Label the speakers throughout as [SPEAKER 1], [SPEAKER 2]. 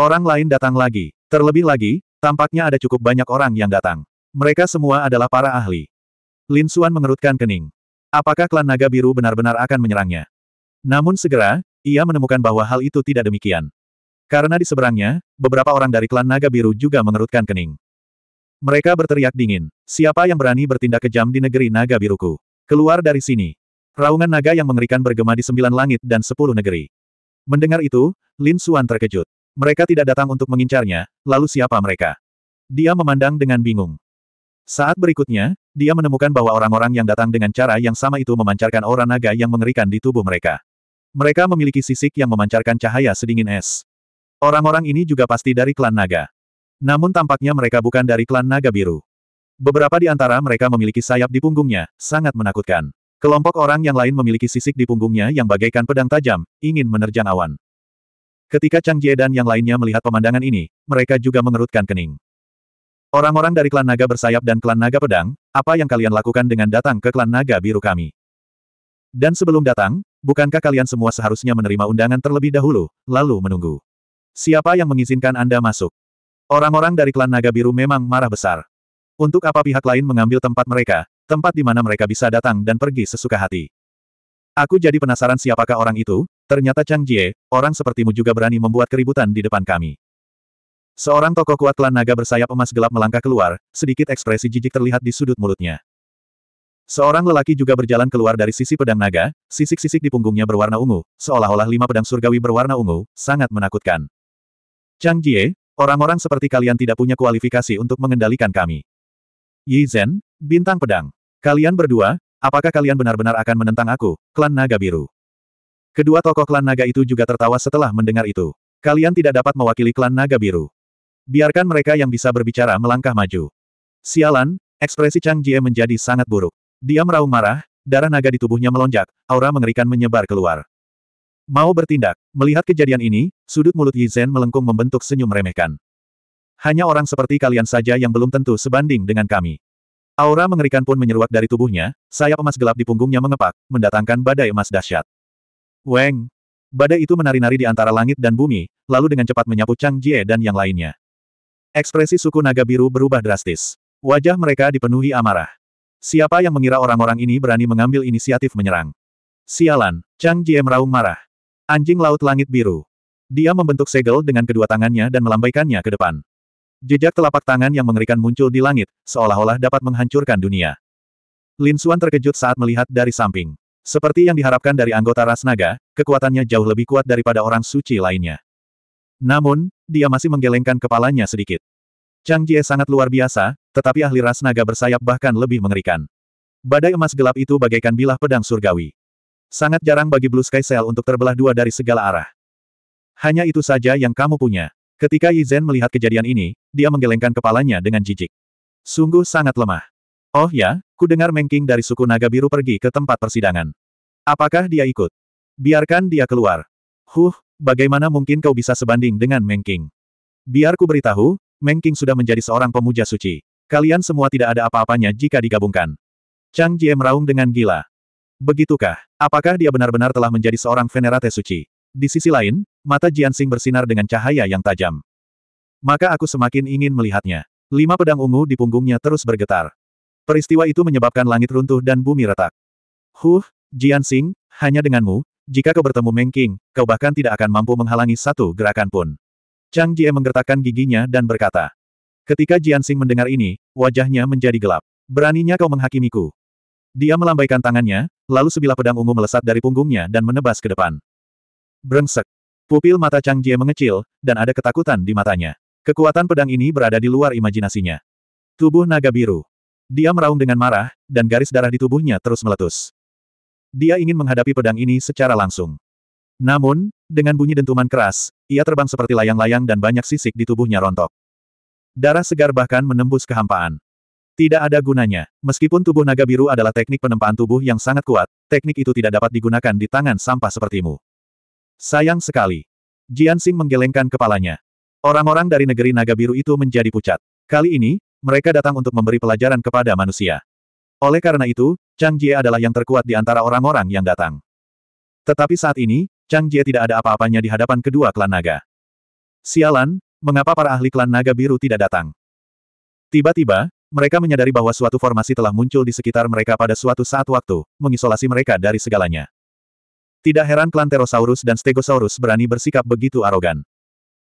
[SPEAKER 1] Orang lain datang lagi. Terlebih lagi, tampaknya ada cukup banyak orang yang datang. Mereka semua adalah para ahli. Lin Xuan mengerutkan kening. Apakah klan naga biru benar-benar akan menyerangnya? Namun segera, ia menemukan bahwa hal itu tidak demikian. Karena di seberangnya, beberapa orang dari klan naga biru juga mengerutkan kening. Mereka berteriak dingin. Siapa yang berani bertindak kejam di negeri naga biruku? Keluar dari sini. Raungan naga yang mengerikan bergema di sembilan langit dan sepuluh negeri. Mendengar itu, Lin Xuan terkejut. Mereka tidak datang untuk mengincarnya, lalu siapa mereka? Dia memandang dengan bingung. Saat berikutnya, dia menemukan bahwa orang-orang yang datang dengan cara yang sama itu memancarkan aura naga yang mengerikan di tubuh mereka. Mereka memiliki sisik yang memancarkan cahaya sedingin es. Orang-orang ini juga pasti dari klan naga. Namun tampaknya mereka bukan dari klan naga biru. Beberapa di antara mereka memiliki sayap di punggungnya, sangat menakutkan. Kelompok orang yang lain memiliki sisik di punggungnya yang bagaikan pedang tajam, ingin menerjang awan. Ketika Chang Jie dan yang lainnya melihat pemandangan ini, mereka juga mengerutkan kening. Orang-orang dari klan naga bersayap dan klan naga pedang, apa yang kalian lakukan dengan datang ke klan naga biru kami? Dan sebelum datang, bukankah kalian semua seharusnya menerima undangan terlebih dahulu, lalu menunggu? Siapa yang mengizinkan Anda masuk? Orang-orang dari klan naga biru memang marah besar. Untuk apa pihak lain mengambil tempat mereka, tempat di mana mereka bisa datang dan pergi sesuka hati. Aku jadi penasaran siapakah orang itu, ternyata Chang Jie, orang sepertimu juga berani membuat keributan di depan kami. Seorang tokoh kuat klan naga bersayap emas gelap melangkah keluar, sedikit ekspresi jijik terlihat di sudut mulutnya. Seorang lelaki juga berjalan keluar dari sisi pedang naga, sisik-sisik di punggungnya berwarna ungu, seolah-olah lima pedang surgawi berwarna ungu, sangat menakutkan. Chang Jie, orang-orang seperti kalian tidak punya kualifikasi untuk mengendalikan kami. Yi Zhen, bintang pedang. Kalian berdua, Apakah kalian benar-benar akan menentang aku, klan naga biru? Kedua tokoh klan naga itu juga tertawa setelah mendengar itu. Kalian tidak dapat mewakili klan naga biru. Biarkan mereka yang bisa berbicara melangkah maju. Sialan, ekspresi Chang Jie menjadi sangat buruk. Dia meraung marah, darah naga di tubuhnya melonjak, aura mengerikan menyebar keluar. Mau bertindak, melihat kejadian ini, sudut mulut Yi Zhen melengkung membentuk senyum remehkan. Hanya orang seperti kalian saja yang belum tentu sebanding dengan kami. Aura mengerikan pun menyeruak dari tubuhnya, sayap emas gelap di punggungnya mengepak, mendatangkan badai emas dahsyat. Weng! Badai itu menari-nari di antara langit dan bumi, lalu dengan cepat menyapu Chang Jie dan yang lainnya. Ekspresi suku naga biru berubah drastis. Wajah mereka dipenuhi amarah. Siapa yang mengira orang-orang ini berani mengambil inisiatif menyerang? Sialan, Chang Jie meraung marah. Anjing laut langit biru. Dia membentuk segel dengan kedua tangannya dan melambaikannya ke depan. Jejak telapak tangan yang mengerikan muncul di langit, seolah-olah dapat menghancurkan dunia. Lin Suan terkejut saat melihat dari samping. Seperti yang diharapkan dari anggota ras naga, kekuatannya jauh lebih kuat daripada orang suci lainnya. Namun, dia masih menggelengkan kepalanya sedikit. Chang Jie sangat luar biasa, tetapi ahli ras naga bersayap bahkan lebih mengerikan. Badai emas gelap itu bagaikan bilah pedang surgawi. Sangat jarang bagi Blue Sky Cell untuk terbelah dua dari segala arah. Hanya itu saja yang kamu punya. Ketika Yizhen melihat kejadian ini, dia menggelengkan kepalanya dengan jijik. Sungguh sangat lemah. Oh ya, ku dengar Mengking dari suku Naga Biru pergi ke tempat persidangan. Apakah dia ikut? Biarkan dia keluar. Huh, bagaimana mungkin kau bisa sebanding dengan Mengking? Biar ku beritahu, Mengking sudah menjadi seorang pemuja suci. Kalian semua tidak ada apa-apanya jika digabungkan. Chang Jie meraung dengan gila. Begitukah? Apakah dia benar-benar telah menjadi seorang venerate suci? Di sisi lain, Mata Jiansing bersinar dengan cahaya yang tajam. Maka aku semakin ingin melihatnya. Lima pedang ungu di punggungnya terus bergetar. Peristiwa itu menyebabkan langit runtuh dan bumi retak. Huh, Jiansing, hanya denganmu, jika kau bertemu Meng kau bahkan tidak akan mampu menghalangi satu gerakan pun. Chang Jie menggertakkan giginya dan berkata. Ketika Jiansing mendengar ini, wajahnya menjadi gelap. Beraninya kau menghakimiku. Dia melambaikan tangannya, lalu sebilah pedang ungu melesat dari punggungnya dan menebas ke depan. Brengsek, Pupil mata Chang Jie mengecil, dan ada ketakutan di matanya. Kekuatan pedang ini berada di luar imajinasinya. Tubuh naga biru. Dia meraung dengan marah, dan garis darah di tubuhnya terus meletus. Dia ingin menghadapi pedang ini secara langsung. Namun, dengan bunyi dentuman keras, ia terbang seperti layang-layang dan banyak sisik di tubuhnya rontok. Darah segar bahkan menembus kehampaan. Tidak ada gunanya. Meskipun tubuh naga biru adalah teknik penempaan tubuh yang sangat kuat, teknik itu tidak dapat digunakan di tangan sampah sepertimu. Sayang sekali. Jian Xing menggelengkan kepalanya. Orang-orang dari negeri naga biru itu menjadi pucat. Kali ini, mereka datang untuk memberi pelajaran kepada manusia. Oleh karena itu, Chang Jie adalah yang terkuat di antara orang-orang yang datang. Tetapi saat ini, Chang Jie tidak ada apa-apanya di hadapan kedua klan naga. Sialan, mengapa para ahli klan naga biru tidak datang? Tiba-tiba, mereka menyadari bahwa suatu formasi telah muncul di sekitar mereka pada suatu saat waktu, mengisolasi mereka dari segalanya. Tidak heran klan Terosaurus dan Stegosaurus berani bersikap begitu arogan.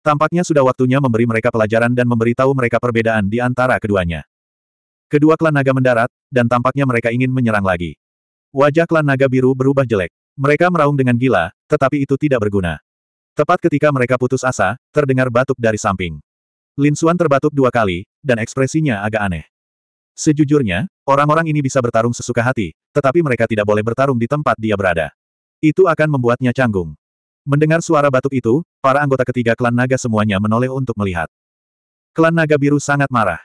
[SPEAKER 1] Tampaknya sudah waktunya memberi mereka pelajaran dan memberitahu mereka perbedaan di antara keduanya. Kedua klan naga mendarat, dan tampaknya mereka ingin menyerang lagi. Wajah klan naga biru berubah jelek. Mereka meraung dengan gila, tetapi itu tidak berguna. Tepat ketika mereka putus asa, terdengar batuk dari samping. Lin Xuan terbatuk dua kali, dan ekspresinya agak aneh. Sejujurnya, orang-orang ini bisa bertarung sesuka hati, tetapi mereka tidak boleh bertarung di tempat dia berada. Itu akan membuatnya canggung. Mendengar suara batuk itu, para anggota ketiga klan naga semuanya menoleh untuk melihat. Klan naga biru sangat marah.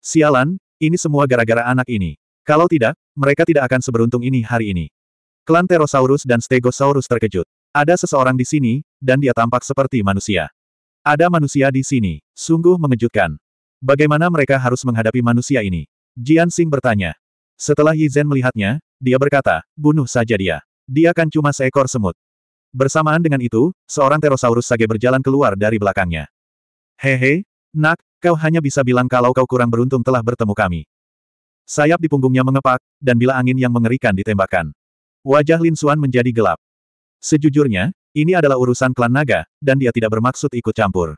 [SPEAKER 1] Sialan, ini semua gara-gara anak ini. Kalau tidak, mereka tidak akan seberuntung ini hari ini. Klan Terosaurus dan Stegosaurus terkejut. Ada seseorang di sini, dan dia tampak seperti manusia. Ada manusia di sini, sungguh mengejutkan. Bagaimana mereka harus menghadapi manusia ini? Jian Xing bertanya. Setelah Yi Zhen melihatnya, dia berkata, bunuh saja dia. Dia kan cuma seekor semut. Bersamaan dengan itu, seorang terosaurus sage berjalan keluar dari belakangnya. Hehe, nak, kau hanya bisa bilang kalau kau kurang beruntung telah bertemu kami. Sayap di punggungnya mengepak, dan bila angin yang mengerikan ditembakkan. Wajah Lin Suan menjadi gelap. Sejujurnya, ini adalah urusan klan naga, dan dia tidak bermaksud ikut campur.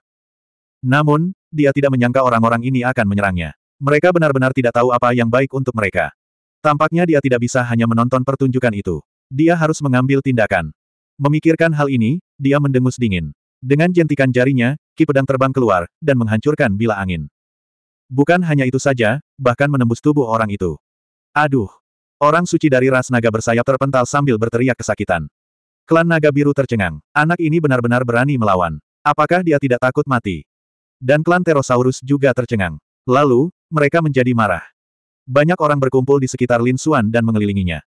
[SPEAKER 1] Namun, dia tidak menyangka orang-orang ini akan menyerangnya. Mereka benar-benar tidak tahu apa yang baik untuk mereka. Tampaknya dia tidak bisa hanya menonton pertunjukan itu. Dia harus mengambil tindakan. Memikirkan hal ini, dia mendengus dingin. Dengan jentikan jarinya, ki pedang terbang keluar, dan menghancurkan bila angin. Bukan hanya itu saja, bahkan menembus tubuh orang itu. Aduh! Orang suci dari ras naga bersayap terpental sambil berteriak kesakitan. Klan naga biru tercengang. Anak ini benar-benar berani melawan. Apakah dia tidak takut mati? Dan klan Terosaurus juga tercengang. Lalu, mereka menjadi marah. Banyak orang berkumpul di sekitar Lin Xuan dan mengelilinginya.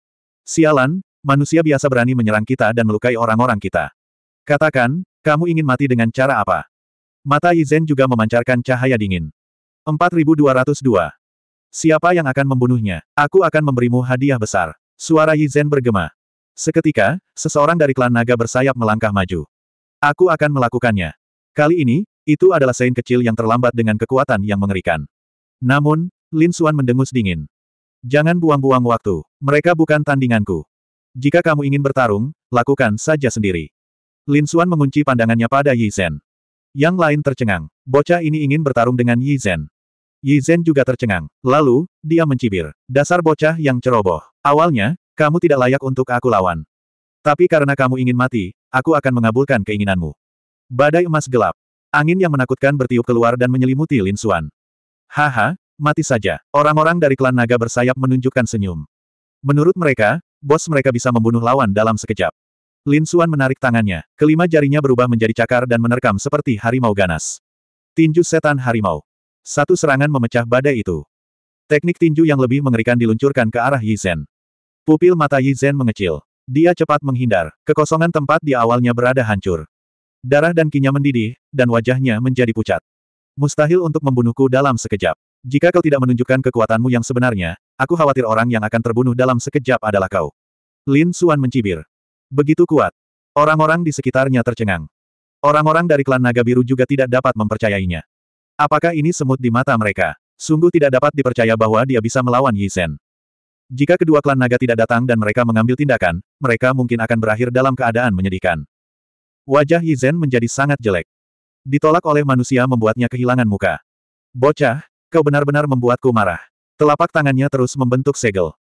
[SPEAKER 1] Sialan, manusia biasa berani menyerang kita dan melukai orang-orang kita. Katakan, kamu ingin mati dengan cara apa? Mata Yizhen juga memancarkan cahaya dingin. 4202. Siapa yang akan membunuhnya? Aku akan memberimu hadiah besar. Suara Yizhen bergema. Seketika, seseorang dari klan naga bersayap melangkah maju. Aku akan melakukannya. Kali ini, itu adalah sein kecil yang terlambat dengan kekuatan yang mengerikan. Namun, Lin Suan mendengus dingin. Jangan buang-buang waktu. Mereka bukan tandinganku. Jika kamu ingin bertarung, lakukan saja sendiri. Lin Xuan mengunci pandangannya pada Yi Zhen. Yang lain tercengang. Bocah ini ingin bertarung dengan Yi Zhen. Yi Zhen juga tercengang. Lalu, dia mencibir. Dasar bocah yang ceroboh. Awalnya, kamu tidak layak untuk aku lawan. Tapi karena kamu ingin mati, aku akan mengabulkan keinginanmu. Badai emas gelap. Angin yang menakutkan bertiup keluar dan menyelimuti Lin Xuan. Haha, mati saja. Orang-orang dari klan naga bersayap menunjukkan senyum. Menurut mereka, bos mereka bisa membunuh lawan dalam sekejap. Lin Xuan menarik tangannya, kelima jarinya berubah menjadi cakar dan menerkam seperti harimau ganas. Tinju setan harimau. Satu serangan memecah badai itu. Teknik tinju yang lebih mengerikan diluncurkan ke arah Yi Zhen. Pupil mata Yi Zhen mengecil. Dia cepat menghindar, kekosongan tempat di awalnya berada hancur. Darah dan kinya mendidih, dan wajahnya menjadi pucat. Mustahil untuk membunuhku dalam sekejap. Jika kau tidak menunjukkan kekuatanmu yang sebenarnya, aku khawatir orang yang akan terbunuh dalam sekejap adalah kau. Lin Suan mencibir. Begitu kuat. Orang-orang di sekitarnya tercengang. Orang-orang dari klan naga biru juga tidak dapat mempercayainya. Apakah ini semut di mata mereka? Sungguh tidak dapat dipercaya bahwa dia bisa melawan Yi Yisen. Jika kedua klan naga tidak datang dan mereka mengambil tindakan, mereka mungkin akan berakhir dalam keadaan menyedihkan. Wajah Yi Yisen menjadi sangat jelek. Ditolak oleh manusia membuatnya kehilangan muka. Bocah, kau benar-benar membuatku marah. Telapak tangannya terus membentuk segel.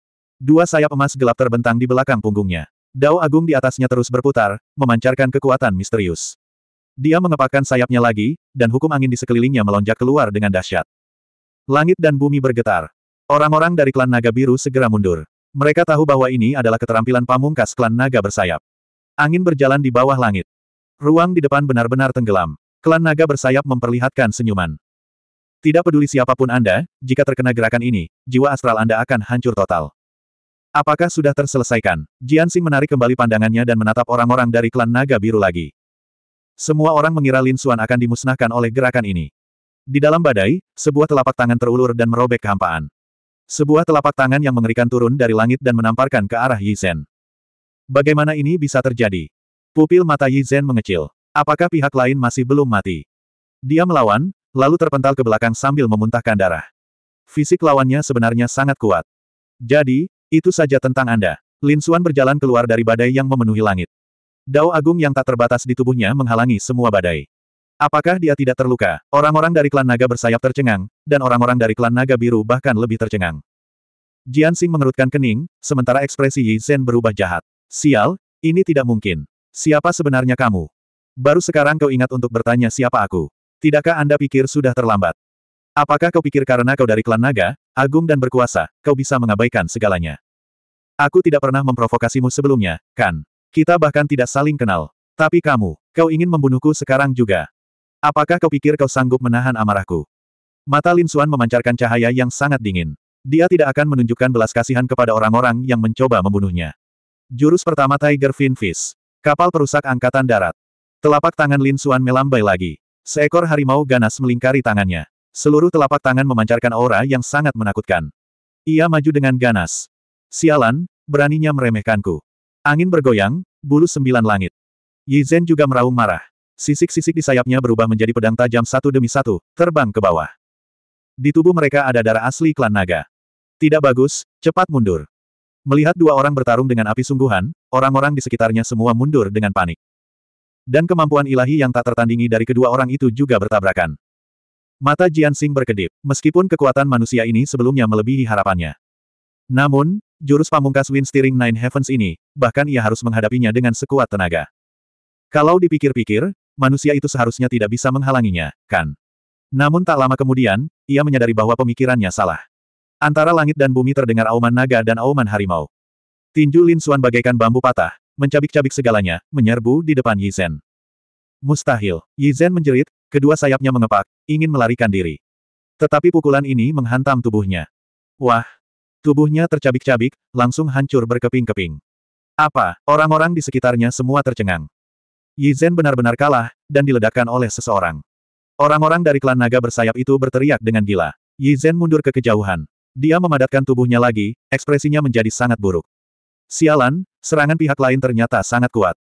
[SPEAKER 1] Dua sayap emas gelap terbentang di belakang punggungnya. Dao Agung di atasnya terus berputar, memancarkan kekuatan misterius. Dia mengepakkan sayapnya lagi, dan hukum angin di sekelilingnya melonjak keluar dengan dahsyat. Langit dan bumi bergetar. Orang-orang dari klan naga biru segera mundur. Mereka tahu bahwa ini adalah keterampilan pamungkas klan naga bersayap. Angin berjalan di bawah langit. Ruang di depan benar-benar tenggelam. Klan naga bersayap memperlihatkan senyuman. Tidak peduli siapapun Anda, jika terkena gerakan ini, jiwa astral Anda akan hancur total. Apakah sudah terselesaikan? Xing menarik kembali pandangannya dan menatap orang-orang dari klan naga biru lagi. Semua orang mengira Lin Xuan akan dimusnahkan oleh gerakan ini. Di dalam badai, sebuah telapak tangan terulur dan merobek kehampaan. Sebuah telapak tangan yang mengerikan turun dari langit dan menamparkan ke arah Yi Yizhen. Bagaimana ini bisa terjadi? Pupil mata Yi Yizhen mengecil. Apakah pihak lain masih belum mati? Dia melawan, lalu terpental ke belakang sambil memuntahkan darah. Fisik lawannya sebenarnya sangat kuat. Jadi, itu saja tentang Anda. Lin Xuan berjalan keluar dari badai yang memenuhi langit. Dao agung yang tak terbatas di tubuhnya menghalangi semua badai. Apakah dia tidak terluka? Orang-orang dari klan naga bersayap tercengang, dan orang-orang dari klan naga biru bahkan lebih tercengang. Jian Xing mengerutkan kening, sementara ekspresi Yi Zhen berubah jahat. Sial, ini tidak mungkin. Siapa sebenarnya kamu? Baru sekarang kau ingat untuk bertanya siapa aku. Tidakkah Anda pikir sudah terlambat? Apakah kau pikir karena kau dari klan naga, agung dan berkuasa, kau bisa mengabaikan segalanya? Aku tidak pernah memprovokasimu sebelumnya, kan? Kita bahkan tidak saling kenal. Tapi kamu, kau ingin membunuhku sekarang juga. Apakah kau pikir kau sanggup menahan amarahku? Mata Lin Xuan memancarkan cahaya yang sangat dingin. Dia tidak akan menunjukkan belas kasihan kepada orang-orang yang mencoba membunuhnya. Jurus pertama Tiger Fin Fish. Kapal perusak angkatan darat. Telapak tangan Lin Xuan melambai lagi. Seekor harimau ganas melingkari tangannya. Seluruh telapak tangan memancarkan aura yang sangat menakutkan. Ia maju dengan ganas. Sialan, beraninya meremehkanku. Angin bergoyang, bulu sembilan langit. Yi Zhen juga meraung marah. Sisik-sisik di sayapnya berubah menjadi pedang tajam satu demi satu, terbang ke bawah. Di tubuh mereka ada darah asli klan naga. Tidak bagus, cepat mundur. Melihat dua orang bertarung dengan api sungguhan, orang-orang di sekitarnya semua mundur dengan panik. Dan kemampuan ilahi yang tak tertandingi dari kedua orang itu juga bertabrakan. Mata Jian Xing berkedip, meskipun kekuatan manusia ini sebelumnya melebihi harapannya. Namun, jurus pamungkas Wind Steering Nine Heavens ini, bahkan ia harus menghadapinya dengan sekuat tenaga. Kalau dipikir-pikir, manusia itu seharusnya tidak bisa menghalanginya, kan? Namun tak lama kemudian, ia menyadari bahwa pemikirannya salah. Antara langit dan bumi terdengar auman naga dan auman harimau. Tinju Lin Xuan bagaikan bambu patah, mencabik-cabik segalanya, menyerbu di depan Yizhen. Mustahil, Yizhen menjerit, kedua sayapnya mengepak, ingin melarikan diri. Tetapi pukulan ini menghantam tubuhnya. Wah! Tubuhnya tercabik-cabik, langsung hancur berkeping-keping. Apa? Orang-orang di sekitarnya semua tercengang. Yizhen benar-benar kalah, dan diledakkan oleh seseorang. Orang-orang dari klan naga bersayap itu berteriak dengan gila. Yizhen mundur ke kejauhan. Dia memadatkan tubuhnya lagi, ekspresinya menjadi sangat buruk. Sialan, serangan pihak lain ternyata sangat kuat.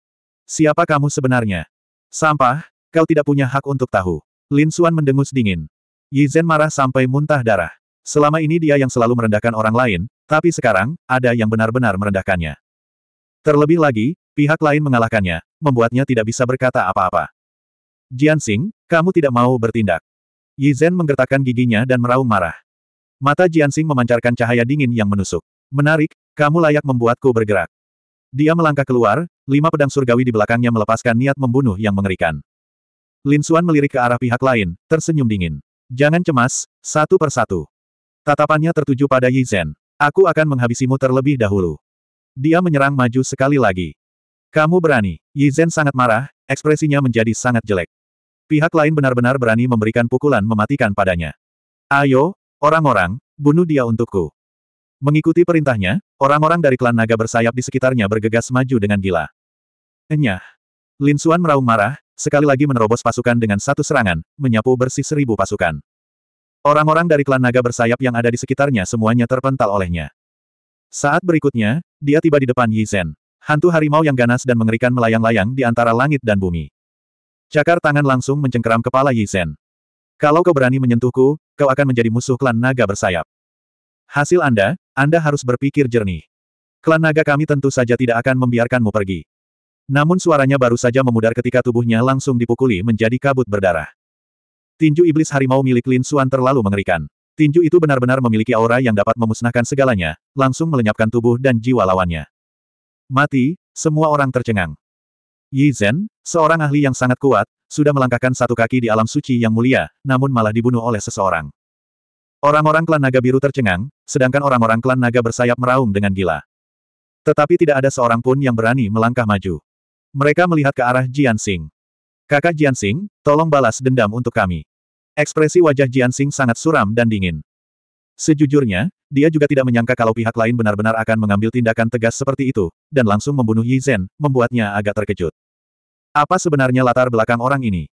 [SPEAKER 1] Siapa kamu sebenarnya? Sampah, kau tidak punya hak untuk tahu. Lin Suan mendengus dingin. Yi Zhen marah sampai muntah darah. Selama ini dia yang selalu merendahkan orang lain, tapi sekarang, ada yang benar-benar merendahkannya. Terlebih lagi, pihak lain mengalahkannya, membuatnya tidak bisa berkata apa-apa. Jian Xing, kamu tidak mau bertindak. Yi Zhen menggertakkan giginya dan meraung marah. Mata Jian Xing memancarkan cahaya dingin yang menusuk. Menarik, kamu layak membuatku bergerak. Dia melangkah keluar, lima pedang surgawi di belakangnya melepaskan niat membunuh yang mengerikan. Lin Suan melirik ke arah pihak lain, tersenyum dingin. Jangan cemas, satu persatu. Tatapannya tertuju pada Yi Zhen. Aku akan menghabisimu terlebih dahulu. Dia menyerang maju sekali lagi. Kamu berani. Yi Zhen sangat marah, ekspresinya menjadi sangat jelek. Pihak lain benar-benar berani memberikan pukulan mematikan padanya. Ayo, orang-orang, bunuh dia untukku. Mengikuti perintahnya, orang-orang dari klan naga bersayap di sekitarnya bergegas maju dengan gila. Enyah. Lin Suan meraung marah, sekali lagi menerobos pasukan dengan satu serangan, menyapu bersih seribu pasukan. Orang-orang dari klan naga bersayap yang ada di sekitarnya semuanya terpental olehnya. Saat berikutnya, dia tiba di depan Yi Yizen. Hantu harimau yang ganas dan mengerikan melayang-layang di antara langit dan bumi. Cakar tangan langsung mencengkeram kepala Yi Yizen. Kalau kau berani menyentuhku, kau akan menjadi musuh klan naga bersayap. Hasil Anda, Anda harus berpikir jernih. Klan naga kami tentu saja tidak akan membiarkanmu pergi. Namun suaranya baru saja memudar ketika tubuhnya langsung dipukuli menjadi kabut berdarah. Tinju iblis harimau milik Lin Suan terlalu mengerikan. Tinju itu benar-benar memiliki aura yang dapat memusnahkan segalanya, langsung melenyapkan tubuh dan jiwa lawannya. Mati, semua orang tercengang. Yi Zhen, seorang ahli yang sangat kuat, sudah melangkahkan satu kaki di alam suci yang mulia, namun malah dibunuh oleh seseorang. Orang-orang klan naga biru tercengang, sedangkan orang-orang klan naga bersayap meraung dengan gila. Tetapi tidak ada seorang pun yang berani melangkah maju. Mereka melihat ke arah Jian Xing. Kakak Jian Xing, tolong balas dendam untuk kami. Ekspresi wajah Jian Xing sangat suram dan dingin. Sejujurnya, dia juga tidak menyangka kalau pihak lain benar-benar akan mengambil tindakan tegas seperti itu, dan langsung membunuh Yi Zhen, membuatnya agak terkejut. Apa sebenarnya latar belakang orang ini?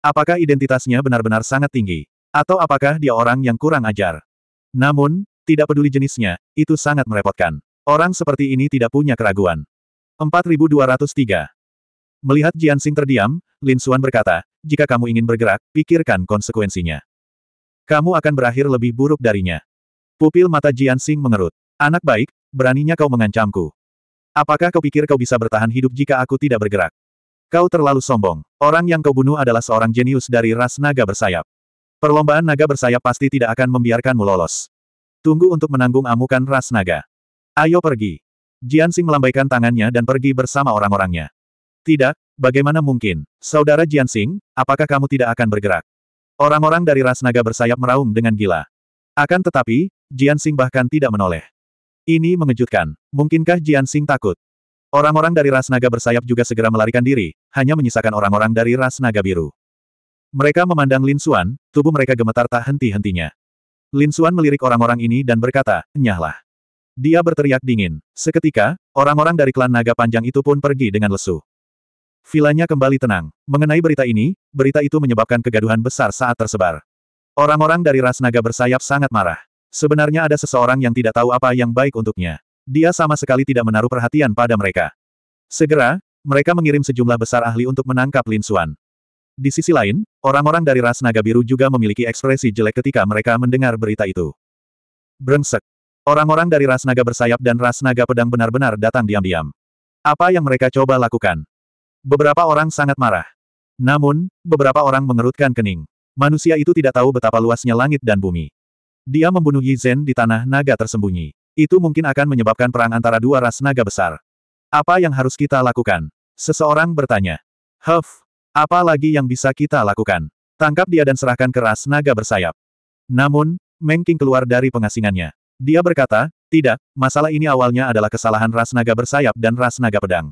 [SPEAKER 1] Apakah identitasnya benar-benar sangat tinggi? Atau apakah dia orang yang kurang ajar? Namun, tidak peduli jenisnya, itu sangat merepotkan. Orang seperti ini tidak punya keraguan. 4203 Melihat Jian Xing terdiam, Lin Xuan berkata, jika kamu ingin bergerak, pikirkan konsekuensinya. Kamu akan berakhir lebih buruk darinya. Pupil mata Jian Xing mengerut. Anak baik, beraninya kau mengancamku. Apakah kau pikir kau bisa bertahan hidup jika aku tidak bergerak? Kau terlalu sombong. Orang yang kau bunuh adalah seorang jenius dari ras naga bersayap. Perlombaan naga bersayap pasti tidak akan membiarkanmu lolos. Tunggu untuk menanggung amukan ras naga. Ayo pergi. Jian Xing melambaikan tangannya dan pergi bersama orang-orangnya. Tidak, bagaimana mungkin? Saudara Jiansing, apakah kamu tidak akan bergerak? Orang-orang dari ras naga bersayap meraung dengan gila. Akan tetapi, Jiansing bahkan tidak menoleh. Ini mengejutkan. Mungkinkah Jiansing takut? Orang-orang dari ras naga bersayap juga segera melarikan diri, hanya menyisakan orang-orang dari ras naga biru. Mereka memandang Lin Xuan, tubuh mereka gemetar tak henti-hentinya. Lin Xuan melirik orang-orang ini dan berkata, nyahlah. Dia berteriak dingin. Seketika, orang-orang dari klan naga panjang itu pun pergi dengan lesu. Vilanya kembali tenang. Mengenai berita ini, berita itu menyebabkan kegaduhan besar saat tersebar. Orang-orang dari ras naga bersayap sangat marah. Sebenarnya ada seseorang yang tidak tahu apa yang baik untuknya. Dia sama sekali tidak menaruh perhatian pada mereka. Segera, mereka mengirim sejumlah besar ahli untuk menangkap Lin Xuan. Di sisi lain, orang-orang dari ras naga biru juga memiliki ekspresi jelek ketika mereka mendengar berita itu. Brengsek. Orang-orang dari ras naga bersayap dan ras naga pedang benar-benar datang diam-diam. Apa yang mereka coba lakukan? Beberapa orang sangat marah. Namun, beberapa orang mengerutkan kening. Manusia itu tidak tahu betapa luasnya langit dan bumi. Dia membunuh Yi Zhen di tanah naga tersembunyi. Itu mungkin akan menyebabkan perang antara dua ras naga besar. Apa yang harus kita lakukan? Seseorang bertanya. Huff, apa lagi yang bisa kita lakukan? Tangkap dia dan serahkan ke ras naga bersayap. Namun, Meng Mengking keluar dari pengasingannya. Dia berkata, tidak, masalah ini awalnya adalah kesalahan ras naga bersayap dan ras naga pedang.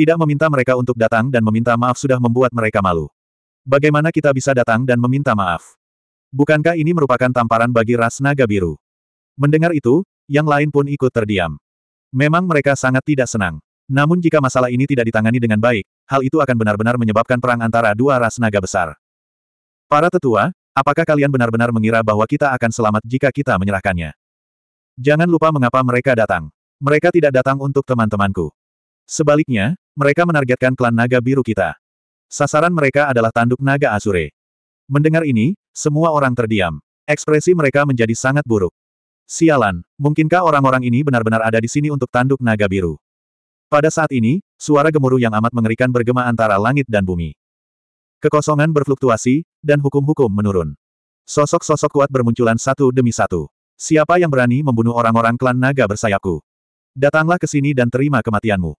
[SPEAKER 1] Tidak meminta mereka untuk datang dan meminta maaf sudah membuat mereka malu. Bagaimana kita bisa datang dan meminta maaf? Bukankah ini merupakan tamparan bagi ras naga biru? Mendengar itu, yang lain pun ikut terdiam. Memang mereka sangat tidak senang. Namun jika masalah ini tidak ditangani dengan baik, hal itu akan benar-benar menyebabkan perang antara dua ras naga besar. Para tetua, apakah kalian benar-benar mengira bahwa kita akan selamat jika kita menyerahkannya? Jangan lupa mengapa mereka datang. Mereka tidak datang untuk teman-temanku. Sebaliknya, mereka menargetkan klan naga biru kita. Sasaran mereka adalah tanduk naga Azure. Mendengar ini, semua orang terdiam. Ekspresi mereka menjadi sangat buruk. Sialan, mungkinkah orang-orang ini benar-benar ada di sini untuk tanduk naga biru? Pada saat ini, suara gemuruh yang amat mengerikan bergema antara langit dan bumi. Kekosongan berfluktuasi, dan hukum-hukum menurun. Sosok-sosok kuat bermunculan satu demi satu. Siapa yang berani membunuh orang-orang klan naga bersayapku? Datanglah ke sini dan terima kematianmu.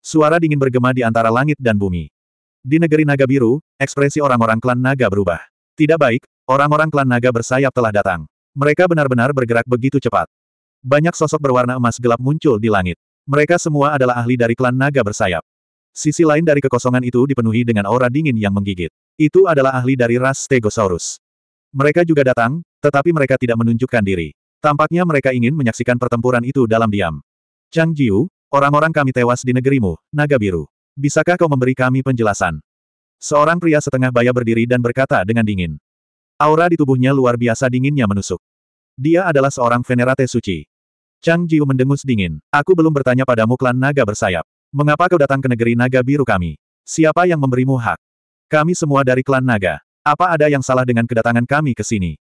[SPEAKER 1] Suara dingin bergema di antara langit dan bumi. Di negeri naga biru, ekspresi orang-orang klan naga berubah. Tidak baik, orang-orang klan naga bersayap telah datang. Mereka benar-benar bergerak begitu cepat. Banyak sosok berwarna emas gelap muncul di langit. Mereka semua adalah ahli dari klan naga bersayap. Sisi lain dari kekosongan itu dipenuhi dengan aura dingin yang menggigit. Itu adalah ahli dari ras Stegosaurus. Mereka juga datang, tetapi mereka tidak menunjukkan diri. Tampaknya mereka ingin menyaksikan pertempuran itu dalam diam. Chang Jiu, Orang-orang kami tewas di negerimu, naga biru. Bisakah kau memberi kami penjelasan? Seorang pria setengah baya berdiri dan berkata dengan dingin. Aura di tubuhnya luar biasa dinginnya menusuk. Dia adalah seorang venerate suci. Chang Jiu mendengus dingin. Aku belum bertanya padamu klan naga bersayap. Mengapa kau datang ke negeri naga biru kami? Siapa yang memberimu hak? Kami semua dari klan naga. Apa ada yang salah dengan kedatangan kami ke sini?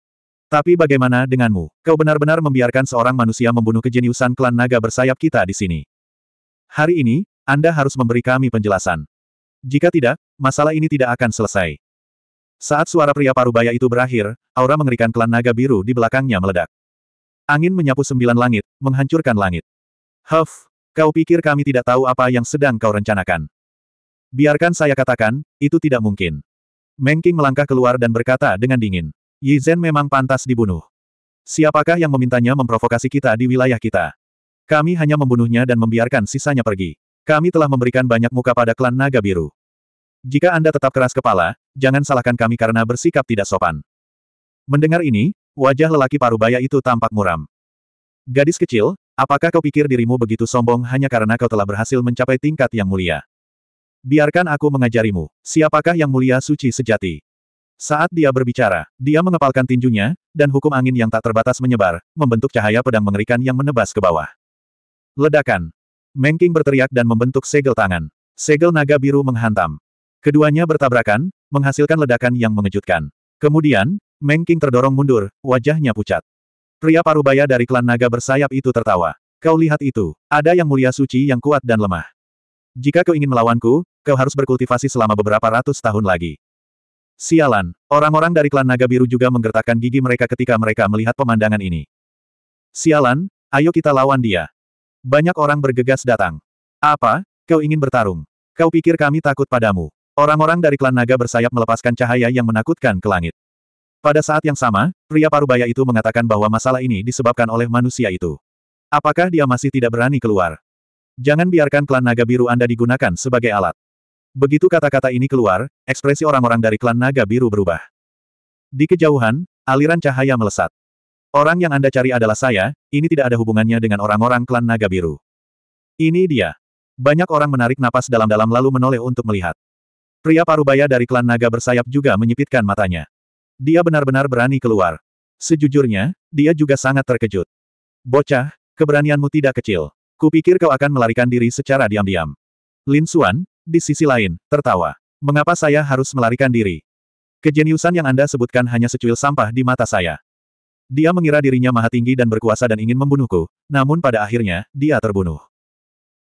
[SPEAKER 1] Tapi bagaimana denganmu? Kau benar-benar membiarkan seorang manusia membunuh kejeniusan klan naga bersayap kita di sini. Hari ini, Anda harus memberi kami penjelasan. Jika tidak, masalah ini tidak akan selesai. Saat suara pria parubaya itu berakhir, aura mengerikan klan naga biru di belakangnya meledak. Angin menyapu sembilan langit, menghancurkan langit. Huff, kau pikir kami tidak tahu apa yang sedang kau rencanakan. Biarkan saya katakan, itu tidak mungkin. Mengking melangkah keluar dan berkata dengan dingin. Yizhen memang pantas dibunuh. Siapakah yang memintanya memprovokasi kita di wilayah kita? Kami hanya membunuhnya dan membiarkan sisanya pergi. Kami telah memberikan banyak muka pada klan naga biru. Jika Anda tetap keras kepala, jangan salahkan kami karena bersikap tidak sopan. Mendengar ini, wajah lelaki parubaya itu tampak muram. Gadis kecil, apakah kau pikir dirimu begitu sombong hanya karena kau telah berhasil mencapai tingkat yang mulia? Biarkan aku mengajarimu, siapakah yang mulia suci sejati? Saat dia berbicara, dia mengepalkan tinjunya, dan hukum angin yang tak terbatas menyebar, membentuk cahaya pedang mengerikan yang menebas ke bawah. Ledakan. Mengking berteriak dan membentuk segel tangan. Segel naga biru menghantam. Keduanya bertabrakan, menghasilkan ledakan yang mengejutkan. Kemudian, Mengking terdorong mundur, wajahnya pucat. Pria parubaya dari klan naga bersayap itu tertawa. Kau lihat itu, ada yang mulia suci yang kuat dan lemah. Jika kau ingin melawanku, kau harus berkultivasi selama beberapa ratus tahun lagi. Sialan, orang-orang dari klan naga biru juga menggertakkan gigi mereka ketika mereka melihat pemandangan ini. Sialan, ayo kita lawan dia. Banyak orang bergegas datang. Apa? Kau ingin bertarung? Kau pikir kami takut padamu? Orang-orang dari klan naga bersayap melepaskan cahaya yang menakutkan ke langit. Pada saat yang sama, pria parubaya itu mengatakan bahwa masalah ini disebabkan oleh manusia itu. Apakah dia masih tidak berani keluar? Jangan biarkan klan naga biru Anda digunakan sebagai alat. Begitu kata-kata ini keluar, ekspresi orang-orang dari klan naga biru berubah. Di kejauhan, aliran cahaya melesat. Orang yang Anda cari adalah saya, ini tidak ada hubungannya dengan orang-orang klan naga biru. Ini dia. Banyak orang menarik napas dalam-dalam lalu menoleh untuk melihat. Pria parubaya dari klan naga bersayap juga menyipitkan matanya. Dia benar-benar berani keluar. Sejujurnya, dia juga sangat terkejut. Bocah, keberanianmu tidak kecil. Kupikir kau akan melarikan diri secara diam-diam. Lin Suan, di sisi lain, tertawa. Mengapa saya harus melarikan diri? Kejeniusan yang Anda sebutkan hanya secuil sampah di mata saya. Dia mengira dirinya maha tinggi dan berkuasa dan ingin membunuhku, namun pada akhirnya, dia terbunuh.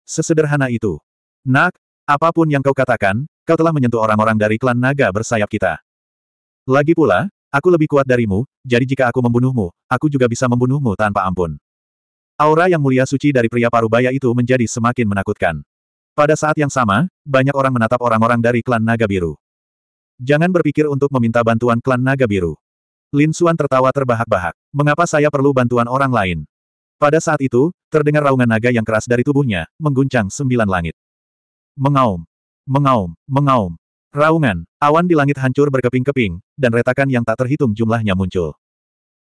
[SPEAKER 1] Sesederhana itu. Nak, apapun yang kau katakan, kau telah menyentuh orang-orang dari klan naga bersayap kita. Lagi pula, aku lebih kuat darimu, jadi jika aku membunuhmu, aku juga bisa membunuhmu tanpa ampun. Aura yang mulia suci dari pria parubaya itu menjadi semakin menakutkan. Pada saat yang sama, banyak orang menatap orang-orang dari klan naga biru. Jangan berpikir untuk meminta bantuan klan naga biru. Lin Suan tertawa terbahak-bahak. Mengapa saya perlu bantuan orang lain? Pada saat itu, terdengar raungan naga yang keras dari tubuhnya, mengguncang sembilan langit. Mengaum. Mengaum. Mengaum. Raungan, awan di langit hancur berkeping-keping, dan retakan yang tak terhitung jumlahnya muncul.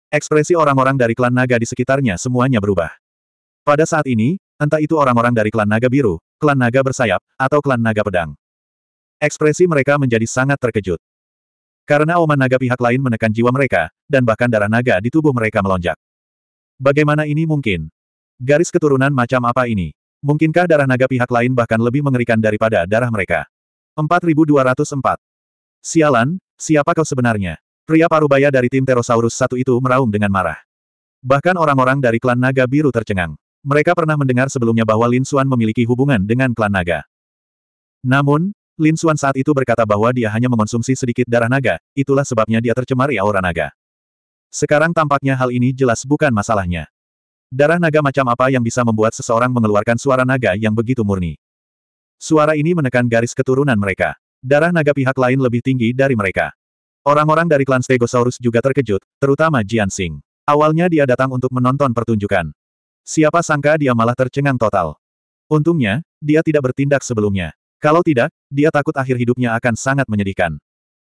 [SPEAKER 1] Ekspresi orang-orang dari klan naga di sekitarnya semuanya berubah. Pada saat ini, entah itu orang-orang dari klan naga biru, klan naga bersayap, atau klan naga pedang. Ekspresi mereka menjadi sangat terkejut. Karena oman naga pihak lain menekan jiwa mereka, dan bahkan darah naga di tubuh mereka melonjak. Bagaimana ini mungkin? Garis keturunan macam apa ini? Mungkinkah darah naga pihak lain bahkan lebih mengerikan daripada darah mereka? 4204. Sialan, siapa kau sebenarnya? Pria parubaya dari tim Terosaurus satu itu meraung dengan marah. Bahkan orang-orang dari klan naga biru tercengang. Mereka pernah mendengar sebelumnya bahwa Lin Suan memiliki hubungan dengan klan naga. Namun, Lin Xuan saat itu berkata bahwa dia hanya mengonsumsi sedikit darah naga, itulah sebabnya dia tercemari aura naga. Sekarang tampaknya hal ini jelas bukan masalahnya. Darah naga macam apa yang bisa membuat seseorang mengeluarkan suara naga yang begitu murni? Suara ini menekan garis keturunan mereka. Darah naga pihak lain lebih tinggi dari mereka. Orang-orang dari klan Stegosaurus juga terkejut, terutama Jian Xing. Awalnya dia datang untuk menonton pertunjukan. Siapa sangka dia malah tercengang total. Untungnya, dia tidak bertindak sebelumnya. Kalau tidak, dia takut akhir hidupnya akan sangat menyedihkan.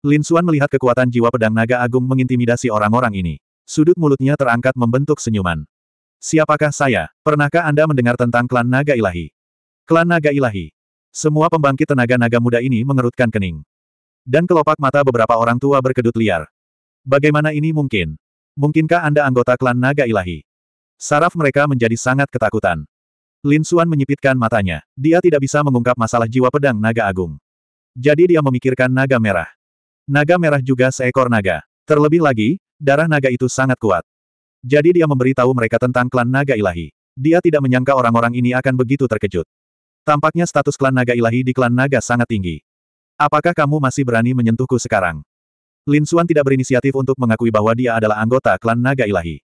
[SPEAKER 1] Lin Xuan melihat kekuatan jiwa pedang naga agung mengintimidasi orang-orang ini. Sudut mulutnya terangkat membentuk senyuman. Siapakah saya? Pernahkah Anda mendengar tentang klan naga ilahi? Klan naga ilahi. Semua pembangkit tenaga naga muda ini mengerutkan kening. Dan kelopak mata beberapa orang tua berkedut liar. Bagaimana ini mungkin? Mungkinkah Anda anggota klan naga ilahi? Saraf mereka menjadi sangat ketakutan. Lin Suan menyipitkan matanya. Dia tidak bisa mengungkap masalah jiwa pedang naga agung. Jadi dia memikirkan naga merah. Naga merah juga seekor naga. Terlebih lagi, darah naga itu sangat kuat. Jadi dia memberitahu mereka tentang klan naga ilahi. Dia tidak menyangka orang-orang ini akan begitu terkejut. Tampaknya status klan naga ilahi di klan naga sangat tinggi. Apakah kamu masih berani menyentuhku sekarang? Lin Suan tidak berinisiatif untuk mengakui bahwa dia adalah anggota klan naga ilahi.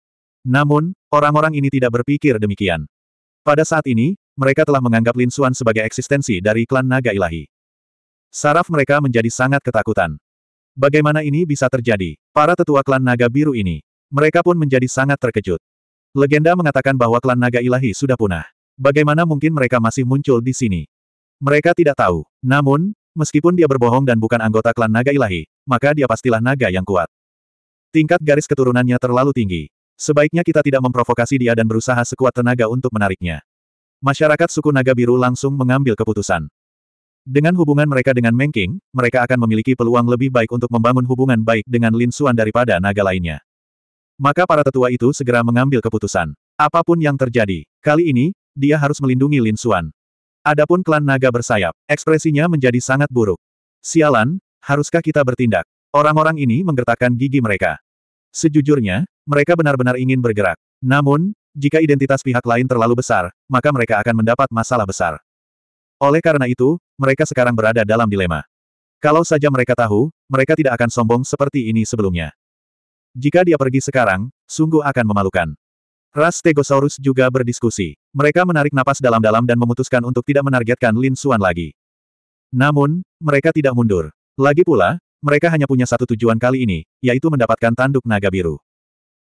[SPEAKER 1] Namun, orang-orang ini tidak berpikir demikian. Pada saat ini, mereka telah menganggap Lin Xuan sebagai eksistensi dari klan naga ilahi. Saraf mereka menjadi sangat ketakutan. Bagaimana ini bisa terjadi? Para tetua klan naga biru ini. Mereka pun menjadi sangat terkejut. Legenda mengatakan bahwa klan naga ilahi sudah punah. Bagaimana mungkin mereka masih muncul di sini? Mereka tidak tahu. Namun, meskipun dia berbohong dan bukan anggota klan naga ilahi, maka dia pastilah naga yang kuat. Tingkat garis keturunannya terlalu tinggi. Sebaiknya kita tidak memprovokasi dia dan berusaha sekuat tenaga untuk menariknya. Masyarakat suku Naga Biru langsung mengambil keputusan. Dengan hubungan mereka dengan Mengking, mereka akan memiliki peluang lebih baik untuk membangun hubungan baik dengan Lin Xuan daripada naga lainnya. Maka para tetua itu segera mengambil keputusan. Apapun yang terjadi, kali ini, dia harus melindungi Lin Xuan. Adapun klan naga bersayap, ekspresinya menjadi sangat buruk. Sialan, haruskah kita bertindak? Orang-orang ini menggertakkan gigi mereka. Sejujurnya, mereka benar-benar ingin bergerak. Namun, jika identitas pihak lain terlalu besar, maka mereka akan mendapat masalah besar. Oleh karena itu, mereka sekarang berada dalam dilema. Kalau saja mereka tahu, mereka tidak akan sombong seperti ini sebelumnya. Jika dia pergi sekarang, sungguh akan memalukan. Ras Tegosaurus juga berdiskusi. Mereka menarik napas dalam-dalam dan memutuskan untuk tidak menargetkan Lin Xuan lagi. Namun, mereka tidak mundur. Lagi pula, mereka hanya punya satu tujuan kali ini, yaitu mendapatkan tanduk naga biru.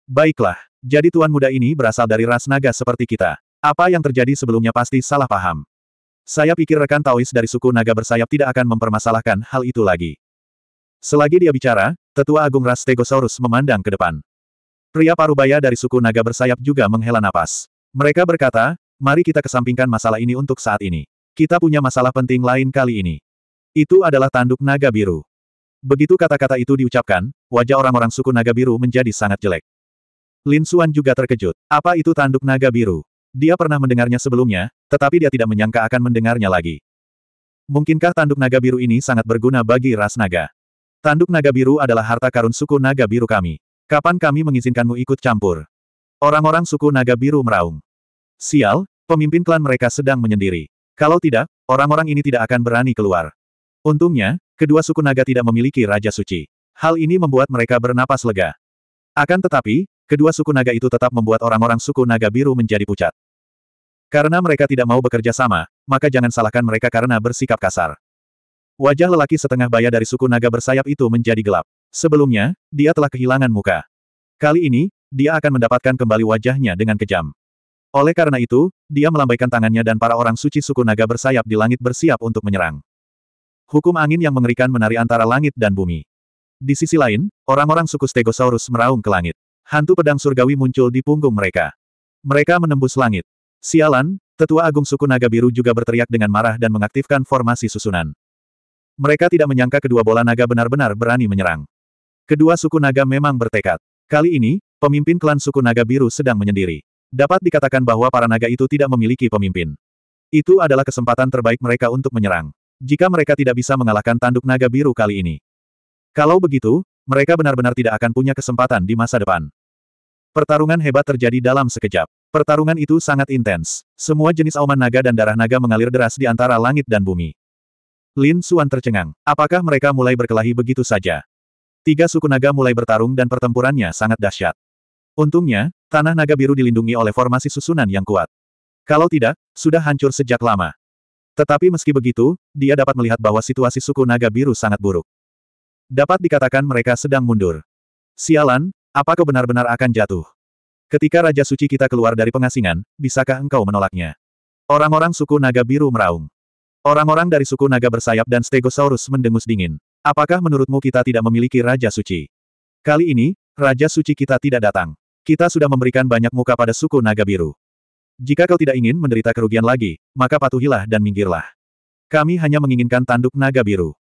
[SPEAKER 1] Baiklah, jadi tuan muda ini berasal dari ras naga seperti kita. Apa yang terjadi sebelumnya pasti salah paham. Saya pikir rekan Taois dari suku naga bersayap tidak akan mempermasalahkan hal itu lagi. Selagi dia bicara, tetua agung ras Stegosaurus memandang ke depan. Pria parubaya dari suku naga bersayap juga menghela napas. Mereka berkata, mari kita kesampingkan masalah ini untuk saat ini. Kita punya masalah penting lain kali ini. Itu adalah tanduk naga biru. Begitu kata-kata itu diucapkan, wajah orang-orang suku naga biru menjadi sangat jelek. Lin Xuan juga terkejut. Apa itu tanduk naga biru? Dia pernah mendengarnya sebelumnya, tetapi dia tidak menyangka akan mendengarnya lagi. Mungkinkah tanduk naga biru ini sangat berguna bagi ras naga? Tanduk naga biru adalah harta karun suku naga biru kami. Kapan kami mengizinkanmu ikut campur? Orang-orang suku naga biru meraung. Sial, pemimpin klan mereka sedang menyendiri. Kalau tidak, orang-orang ini tidak akan berani keluar. Untungnya, Kedua suku naga tidak memiliki Raja Suci. Hal ini membuat mereka bernapas lega. Akan tetapi, kedua suku naga itu tetap membuat orang-orang suku naga biru menjadi pucat. Karena mereka tidak mau bekerja sama, maka jangan salahkan mereka karena bersikap kasar. Wajah lelaki setengah baya dari suku naga bersayap itu menjadi gelap. Sebelumnya, dia telah kehilangan muka. Kali ini, dia akan mendapatkan kembali wajahnya dengan kejam. Oleh karena itu, dia melambaikan tangannya dan para orang suci suku naga bersayap di langit bersiap untuk menyerang. Hukum angin yang mengerikan menari antara langit dan bumi. Di sisi lain, orang-orang suku Stegosaurus meraung ke langit. Hantu pedang surgawi muncul di punggung mereka. Mereka menembus langit. Sialan, tetua agung suku naga biru juga berteriak dengan marah dan mengaktifkan formasi susunan. Mereka tidak menyangka kedua bola naga benar-benar berani menyerang. Kedua suku naga memang bertekad. Kali ini, pemimpin klan suku naga biru sedang menyendiri. Dapat dikatakan bahwa para naga itu tidak memiliki pemimpin. Itu adalah kesempatan terbaik mereka untuk menyerang jika mereka tidak bisa mengalahkan tanduk naga biru kali ini. Kalau begitu, mereka benar-benar tidak akan punya kesempatan di masa depan. Pertarungan hebat terjadi dalam sekejap. Pertarungan itu sangat intens. Semua jenis auman naga dan darah naga mengalir deras di antara langit dan bumi. Lin Suan tercengang. Apakah mereka mulai berkelahi begitu saja? Tiga suku naga mulai bertarung dan pertempurannya sangat dahsyat. Untungnya, tanah naga biru dilindungi oleh formasi susunan yang kuat. Kalau tidak, sudah hancur sejak lama. Tetapi meski begitu, dia dapat melihat bahwa situasi suku naga biru sangat buruk. Dapat dikatakan mereka sedang mundur. Sialan, apa kau benar-benar akan jatuh? Ketika Raja Suci kita keluar dari pengasingan, bisakah engkau menolaknya? Orang-orang suku naga biru meraung. Orang-orang dari suku naga bersayap dan Stegosaurus mendengus dingin. Apakah menurutmu kita tidak memiliki Raja Suci? Kali ini, Raja Suci kita tidak datang. Kita sudah memberikan banyak muka pada suku naga biru. Jika kau tidak ingin menderita kerugian lagi, maka patuhilah dan minggirlah. Kami hanya menginginkan tanduk naga biru.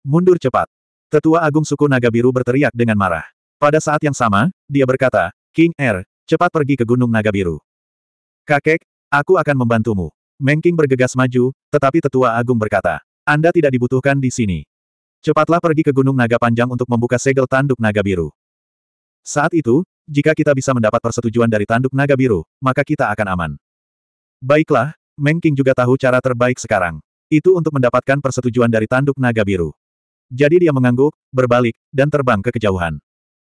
[SPEAKER 1] Mundur cepat. Tetua Agung Suku Naga Biru berteriak dengan marah. Pada saat yang sama, dia berkata, King Er, cepat pergi ke Gunung Naga Biru. Kakek, aku akan membantumu. Mengking bergegas maju, tetapi Tetua Agung berkata, Anda tidak dibutuhkan di sini. Cepatlah pergi ke Gunung Naga Panjang untuk membuka segel tanduk Naga Biru. Saat itu, jika kita bisa mendapat persetujuan dari tanduk naga biru, maka kita akan aman. Baiklah, Meng King juga tahu cara terbaik sekarang. Itu untuk mendapatkan persetujuan dari tanduk naga biru. Jadi dia mengangguk, berbalik, dan terbang ke kejauhan.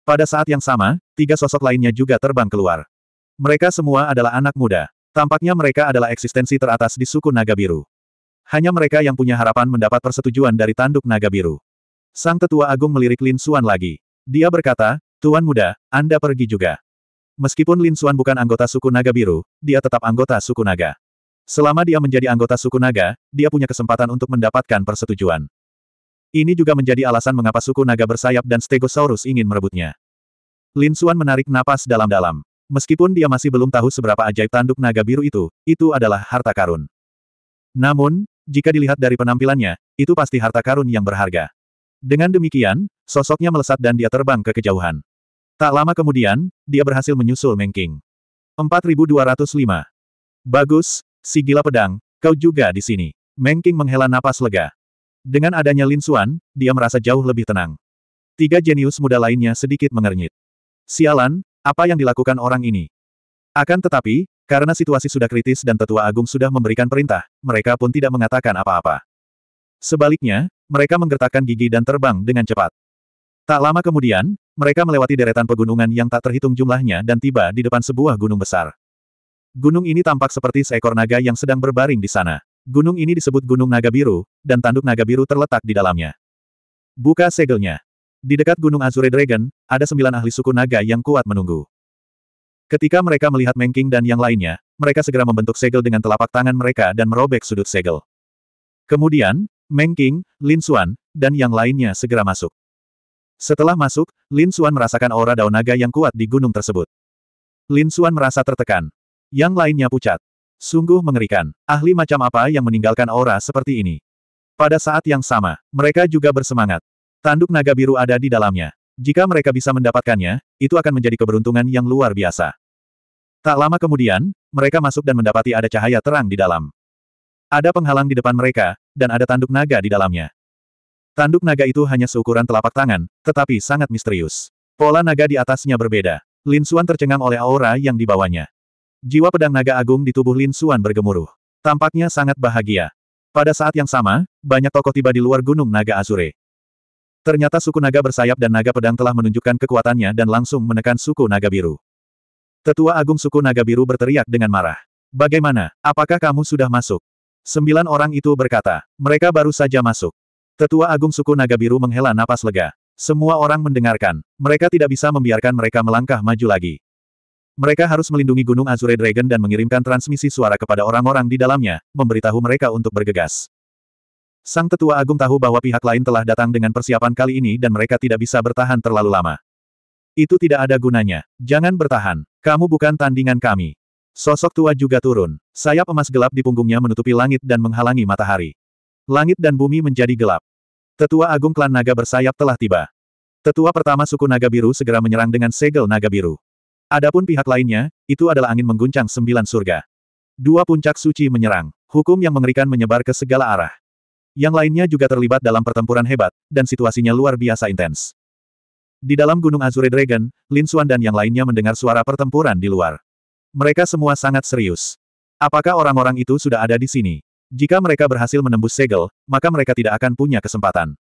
[SPEAKER 1] Pada saat yang sama, tiga sosok lainnya juga terbang keluar. Mereka semua adalah anak muda. Tampaknya mereka adalah eksistensi teratas di suku naga biru. Hanya mereka yang punya harapan mendapat persetujuan dari tanduk naga biru. Sang tetua agung melirik Lin Suan lagi. Dia berkata, Tuan muda, Anda pergi juga. Meskipun Lin Xuan bukan anggota suku naga biru, dia tetap anggota suku naga. Selama dia menjadi anggota suku naga, dia punya kesempatan untuk mendapatkan persetujuan. Ini juga menjadi alasan mengapa suku naga bersayap dan Stegosaurus ingin merebutnya. Lin Xuan menarik napas dalam-dalam. Meskipun dia masih belum tahu seberapa ajaib tanduk naga biru itu, itu adalah harta karun. Namun, jika dilihat dari penampilannya, itu pasti harta karun yang berharga. Dengan demikian, sosoknya melesat dan dia terbang ke kejauhan. Tak lama kemudian, dia berhasil menyusul Mengking. 4205. Bagus, si gila pedang, kau juga di sini. Mengking menghela napas lega. Dengan adanya Lin Xuan, dia merasa jauh lebih tenang. Tiga jenius muda lainnya sedikit mengernyit. Sialan, apa yang dilakukan orang ini? Akan tetapi, karena situasi sudah kritis dan tetua agung sudah memberikan perintah, mereka pun tidak mengatakan apa-apa. Sebaliknya, mereka menggertakkan gigi dan terbang dengan cepat. Tak lama kemudian, mereka melewati deretan pegunungan yang tak terhitung jumlahnya dan tiba di depan sebuah gunung besar. Gunung ini tampak seperti seekor naga yang sedang berbaring di sana. Gunung ini disebut Gunung Naga Biru, dan tanduk naga biru terletak di dalamnya. Buka segelnya. Di dekat Gunung Azure Dragon, ada sembilan ahli suku naga yang kuat menunggu. Ketika mereka melihat Mengking dan yang lainnya, mereka segera membentuk segel dengan telapak tangan mereka dan merobek sudut segel. Kemudian, Meng King, Lin Xuan, dan yang lainnya segera masuk. Setelah masuk, Lin Xuan merasakan aura daun naga yang kuat di gunung tersebut. Lin Xuan merasa tertekan. Yang lainnya pucat. Sungguh mengerikan. Ahli macam apa yang meninggalkan aura seperti ini? Pada saat yang sama, mereka juga bersemangat. Tanduk naga biru ada di dalamnya. Jika mereka bisa mendapatkannya, itu akan menjadi keberuntungan yang luar biasa. Tak lama kemudian, mereka masuk dan mendapati ada cahaya terang di dalam. Ada penghalang di depan mereka, dan ada tanduk naga di dalamnya. Tanduk naga itu hanya seukuran telapak tangan, tetapi sangat misterius. Pola naga di atasnya berbeda. Lin Xuan tercengang oleh aura yang dibawanya. Jiwa pedang naga agung di tubuh Lin Xuan bergemuruh. Tampaknya sangat bahagia. Pada saat yang sama, banyak tokoh tiba di luar gunung naga Azure. Ternyata suku naga bersayap dan naga pedang telah menunjukkan kekuatannya dan langsung menekan suku naga biru. Tetua agung suku naga biru berteriak dengan marah. Bagaimana, apakah kamu sudah masuk? Sembilan orang itu berkata, mereka baru saja masuk. Tetua Agung Suku Naga Biru menghela napas lega. Semua orang mendengarkan, mereka tidak bisa membiarkan mereka melangkah maju lagi. Mereka harus melindungi Gunung Azure Dragon dan mengirimkan transmisi suara kepada orang-orang di dalamnya, memberitahu mereka untuk bergegas. Sang Tetua Agung tahu bahwa pihak lain telah datang dengan persiapan kali ini dan mereka tidak bisa bertahan terlalu lama. Itu tidak ada gunanya. Jangan bertahan. Kamu bukan tandingan kami. Sosok tua juga turun. Sayap emas gelap di punggungnya menutupi langit dan menghalangi matahari. Langit dan bumi menjadi gelap. Tetua Agung Klan Naga bersayap telah tiba. Tetua pertama suku Naga Biru segera menyerang dengan segel Naga Biru. Adapun pihak lainnya, itu adalah angin mengguncang sembilan surga. Dua puncak suci menyerang. Hukum yang mengerikan menyebar ke segala arah. Yang lainnya juga terlibat dalam pertempuran hebat, dan situasinya luar biasa intens. Di dalam Gunung Azure Dragon, Lin Xuan dan yang lainnya mendengar suara pertempuran di luar. Mereka semua sangat serius. Apakah orang-orang itu sudah ada di sini? Jika mereka berhasil menembus segel, maka mereka tidak akan punya kesempatan.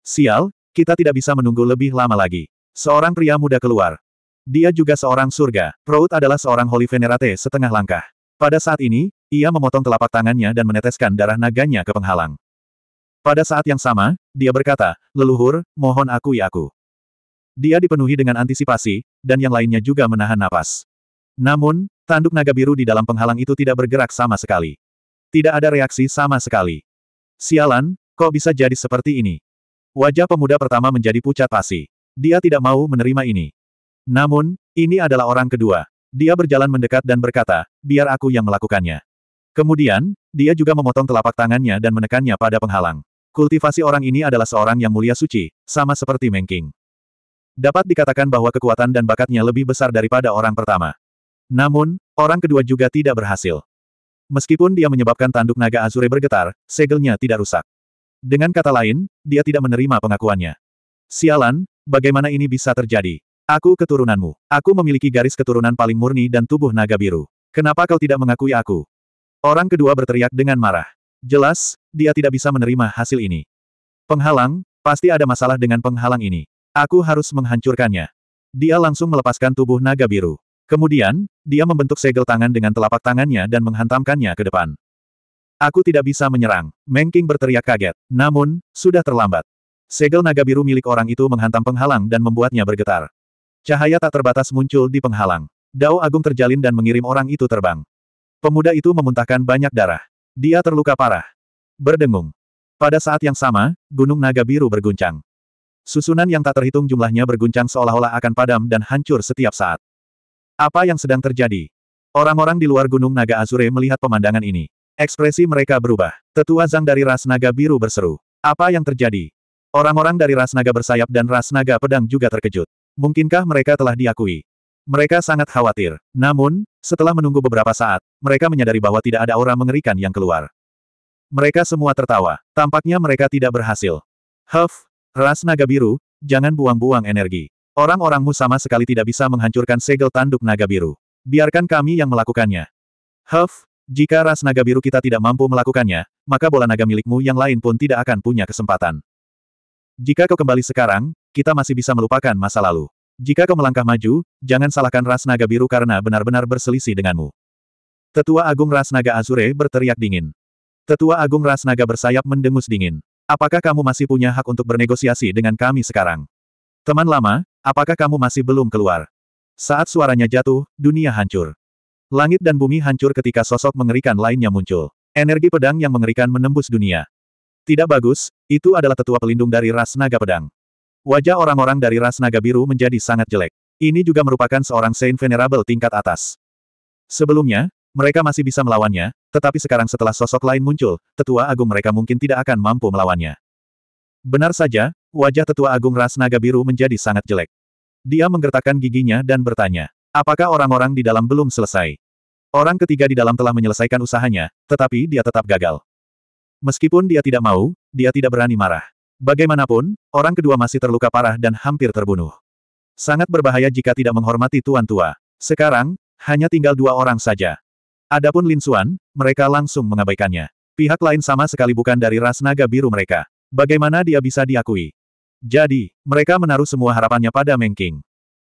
[SPEAKER 1] Sial, kita tidak bisa menunggu lebih lama lagi. Seorang pria muda keluar. Dia juga seorang surga. Prout adalah seorang Holy Venerate setengah langkah. Pada saat ini, ia memotong telapak tangannya dan meneteskan darah naganya ke penghalang. Pada saat yang sama, dia berkata, leluhur, mohon akui ya aku. Dia dipenuhi dengan antisipasi, dan yang lainnya juga menahan napas. Namun, tanduk naga biru di dalam penghalang itu tidak bergerak sama sekali. Tidak ada reaksi sama sekali. Sialan, kok bisa jadi seperti ini? Wajah pemuda pertama menjadi pucat pasi. Dia tidak mau menerima ini. Namun, ini adalah orang kedua. Dia berjalan mendekat dan berkata, biar aku yang melakukannya. Kemudian, dia juga memotong telapak tangannya dan menekannya pada penghalang. Kultivasi orang ini adalah seorang yang mulia suci, sama seperti Mengking. Dapat dikatakan bahwa kekuatan dan bakatnya lebih besar daripada orang pertama. Namun, orang kedua juga tidak berhasil. Meskipun dia menyebabkan tanduk naga Azure bergetar, segelnya tidak rusak. Dengan kata lain, dia tidak menerima pengakuannya. Sialan, bagaimana ini bisa terjadi? Aku keturunanmu. Aku memiliki garis keturunan paling murni dan tubuh naga biru. Kenapa kau tidak mengakui aku? Orang kedua berteriak dengan marah. Jelas, dia tidak bisa menerima hasil ini. Penghalang, pasti ada masalah dengan penghalang ini. Aku harus menghancurkannya. Dia langsung melepaskan tubuh naga biru. Kemudian, dia membentuk segel tangan dengan telapak tangannya dan menghantamkannya ke depan. Aku tidak bisa menyerang, Meng King berteriak kaget. Namun, sudah terlambat. Segel naga biru milik orang itu menghantam penghalang dan membuatnya bergetar. Cahaya tak terbatas muncul di penghalang. Dao Agung terjalin dan mengirim orang itu terbang. Pemuda itu memuntahkan banyak darah. Dia terluka parah. Berdengung. Pada saat yang sama, gunung naga biru berguncang. Susunan yang tak terhitung jumlahnya berguncang seolah-olah akan padam dan hancur setiap saat. Apa yang sedang terjadi? Orang-orang di luar Gunung Naga Azure melihat pemandangan ini. Ekspresi mereka berubah. Tetua Zhang dari ras naga biru berseru. Apa yang terjadi? Orang-orang dari ras naga bersayap dan ras naga pedang juga terkejut. Mungkinkah mereka telah diakui? Mereka sangat khawatir. Namun, setelah menunggu beberapa saat, mereka menyadari bahwa tidak ada aura mengerikan yang keluar. Mereka semua tertawa. Tampaknya mereka tidak berhasil. Huff, ras naga biru, jangan buang-buang energi. Orang-orangmu sama sekali tidak bisa menghancurkan segel tanduk naga biru. Biarkan kami yang melakukannya. Huff, jika ras naga biru kita tidak mampu melakukannya, maka bola naga milikmu yang lain pun tidak akan punya kesempatan. Jika kau kembali sekarang, kita masih bisa melupakan masa lalu. Jika kau melangkah maju, jangan salahkan ras naga biru karena benar-benar berselisih denganmu. Tetua Agung Ras Naga Azure berteriak dingin. Tetua Agung Ras Naga bersayap mendengus dingin. Apakah kamu masih punya hak untuk bernegosiasi dengan kami sekarang? Teman lama, Apakah kamu masih belum keluar? Saat suaranya jatuh, dunia hancur. Langit dan bumi hancur ketika sosok mengerikan lainnya muncul. Energi pedang yang mengerikan menembus dunia. Tidak bagus, itu adalah tetua pelindung dari ras naga pedang. Wajah orang-orang dari ras naga biru menjadi sangat jelek. Ini juga merupakan seorang Saint Venerable tingkat atas. Sebelumnya, mereka masih bisa melawannya, tetapi sekarang setelah sosok lain muncul, tetua agung mereka mungkin tidak akan mampu melawannya. Benar saja, Wajah tetua agung ras naga biru menjadi sangat jelek. Dia menggertakkan giginya dan bertanya, apakah orang-orang di dalam belum selesai? Orang ketiga di dalam telah menyelesaikan usahanya, tetapi dia tetap gagal. Meskipun dia tidak mau, dia tidak berani marah. Bagaimanapun, orang kedua masih terluka parah dan hampir terbunuh. Sangat berbahaya jika tidak menghormati tuan tua. Sekarang, hanya tinggal dua orang saja. Adapun Lin Xuan, mereka langsung mengabaikannya. Pihak lain sama sekali bukan dari ras naga biru mereka. Bagaimana dia bisa diakui? Jadi, mereka menaruh semua harapannya pada Mengking.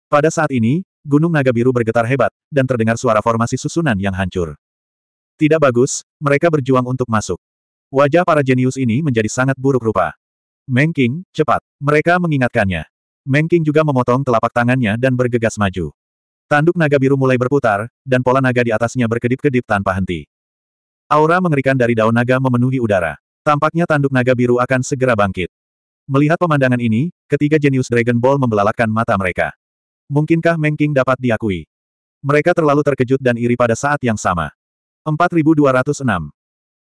[SPEAKER 1] Pada saat ini, Gunung Naga Biru bergetar hebat, dan terdengar suara formasi susunan yang hancur. Tidak bagus, mereka berjuang untuk masuk. Wajah para jenius ini menjadi sangat buruk rupa. Mengking, cepat. Mereka mengingatkannya. Mengking juga memotong telapak tangannya dan bergegas maju. Tanduk naga biru mulai berputar, dan pola naga di atasnya berkedip-kedip tanpa henti. Aura mengerikan dari daun naga memenuhi udara. Tampaknya tanduk naga biru akan segera bangkit. Melihat pemandangan ini, ketiga jenius Dragon Ball membelalakan mata mereka. Mungkinkah Mengking dapat diakui? Mereka terlalu terkejut dan iri pada saat yang sama. 4206.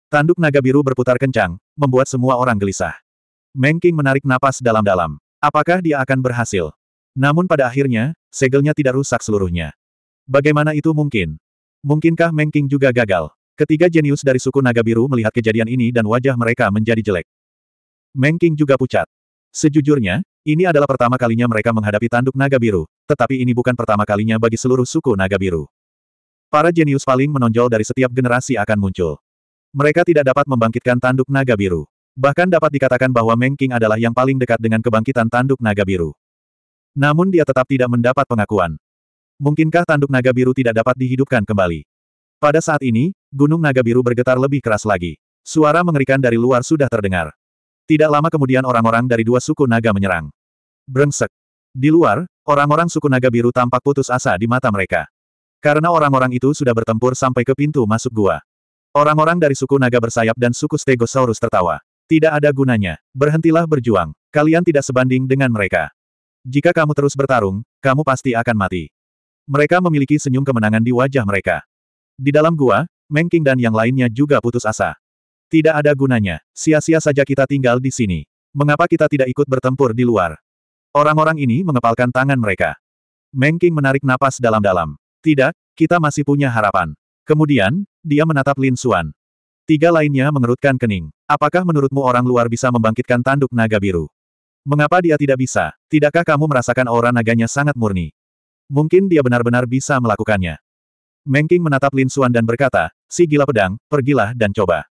[SPEAKER 1] Tanduk naga biru berputar kencang, membuat semua orang gelisah. Mengking menarik napas dalam-dalam. Apakah dia akan berhasil? Namun pada akhirnya, segelnya tidak rusak seluruhnya. Bagaimana itu mungkin? Mungkinkah Mengking juga gagal? Ketiga jenius dari suku naga biru melihat kejadian ini dan wajah mereka menjadi jelek. Mengking juga pucat. Sejujurnya, ini adalah pertama kalinya mereka menghadapi tanduk naga biru, tetapi ini bukan pertama kalinya bagi seluruh suku naga biru. Para jenius paling menonjol dari setiap generasi akan muncul. Mereka tidak dapat membangkitkan tanduk naga biru. Bahkan dapat dikatakan bahwa Meng adalah yang paling dekat dengan kebangkitan tanduk naga biru. Namun dia tetap tidak mendapat pengakuan. Mungkinkah tanduk naga biru tidak dapat dihidupkan kembali? Pada saat ini, gunung naga biru bergetar lebih keras lagi. Suara mengerikan dari luar sudah terdengar. Tidak lama kemudian orang-orang dari dua suku naga menyerang. Brengsek. Di luar, orang-orang suku naga biru tampak putus asa di mata mereka. Karena orang-orang itu sudah bertempur sampai ke pintu masuk gua. Orang-orang dari suku naga bersayap dan suku Stegosaurus tertawa. Tidak ada gunanya. Berhentilah berjuang. Kalian tidak sebanding dengan mereka. Jika kamu terus bertarung, kamu pasti akan mati. Mereka memiliki senyum kemenangan di wajah mereka. Di dalam gua, Mengking dan yang lainnya juga putus asa. Tidak ada gunanya, sia-sia saja kita tinggal di sini. Mengapa kita tidak ikut bertempur di luar? Orang-orang ini mengepalkan tangan mereka. Meng menarik napas dalam-dalam. Tidak, kita masih punya harapan. Kemudian, dia menatap Lin Xuan. Tiga lainnya mengerutkan kening. Apakah menurutmu orang luar bisa membangkitkan tanduk naga biru? Mengapa dia tidak bisa? Tidakkah kamu merasakan aura naganya sangat murni? Mungkin dia benar-benar bisa melakukannya. Mengking menatap Lin Xuan dan berkata, si gila pedang, pergilah dan coba.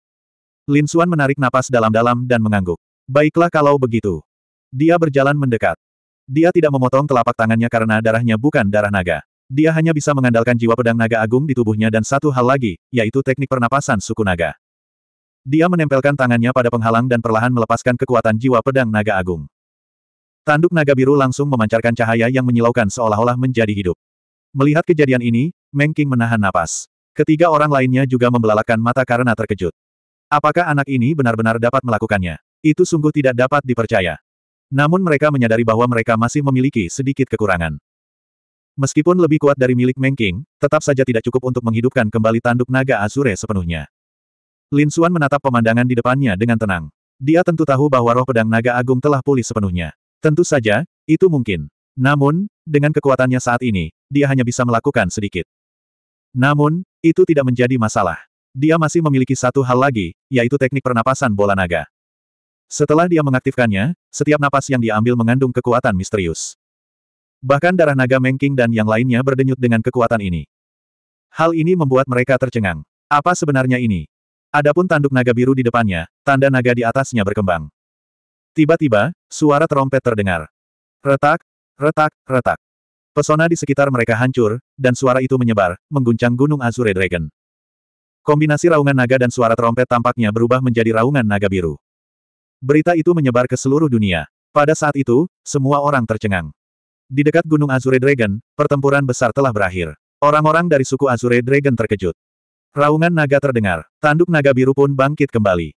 [SPEAKER 1] Lin Suan menarik napas dalam-dalam dan mengangguk. Baiklah kalau begitu. Dia berjalan mendekat. Dia tidak memotong telapak tangannya karena darahnya bukan darah naga. Dia hanya bisa mengandalkan jiwa pedang naga agung di tubuhnya dan satu hal lagi, yaitu teknik pernapasan suku naga. Dia menempelkan tangannya pada penghalang dan perlahan melepaskan kekuatan jiwa pedang naga agung. Tanduk naga biru langsung memancarkan cahaya yang menyilaukan seolah-olah menjadi hidup. Melihat kejadian ini, Meng menahan napas. Ketiga orang lainnya juga membelalakan mata karena terkejut. Apakah anak ini benar-benar dapat melakukannya? Itu sungguh tidak dapat dipercaya. Namun mereka menyadari bahwa mereka masih memiliki sedikit kekurangan. Meskipun lebih kuat dari milik Mengking, tetap saja tidak cukup untuk menghidupkan kembali tanduk naga Azure sepenuhnya. Lin Xuan menatap pemandangan di depannya dengan tenang. Dia tentu tahu bahwa roh pedang naga agung telah pulih sepenuhnya. Tentu saja, itu mungkin. Namun, dengan kekuatannya saat ini, dia hanya bisa melakukan sedikit. Namun, itu tidak menjadi masalah. Dia masih memiliki satu hal lagi, yaitu teknik pernapasan bola naga. Setelah dia mengaktifkannya, setiap napas yang diambil mengandung kekuatan misterius. Bahkan darah naga Mengking dan yang lainnya berdenyut dengan kekuatan ini. Hal ini membuat mereka tercengang. Apa sebenarnya ini? Adapun tanduk naga biru di depannya, tanda naga di atasnya berkembang. Tiba-tiba, suara trompet terdengar. Retak, retak, retak. Pesona di sekitar mereka hancur, dan suara itu menyebar, mengguncang gunung Azure Dragon. Kombinasi raungan naga dan suara trompet tampaknya berubah menjadi raungan naga biru. Berita itu menyebar ke seluruh dunia. Pada saat itu, semua orang tercengang. Di dekat Gunung Azure Dragon, pertempuran besar telah berakhir. Orang-orang dari suku Azure Dragon terkejut. Raungan naga terdengar, tanduk naga biru pun bangkit kembali.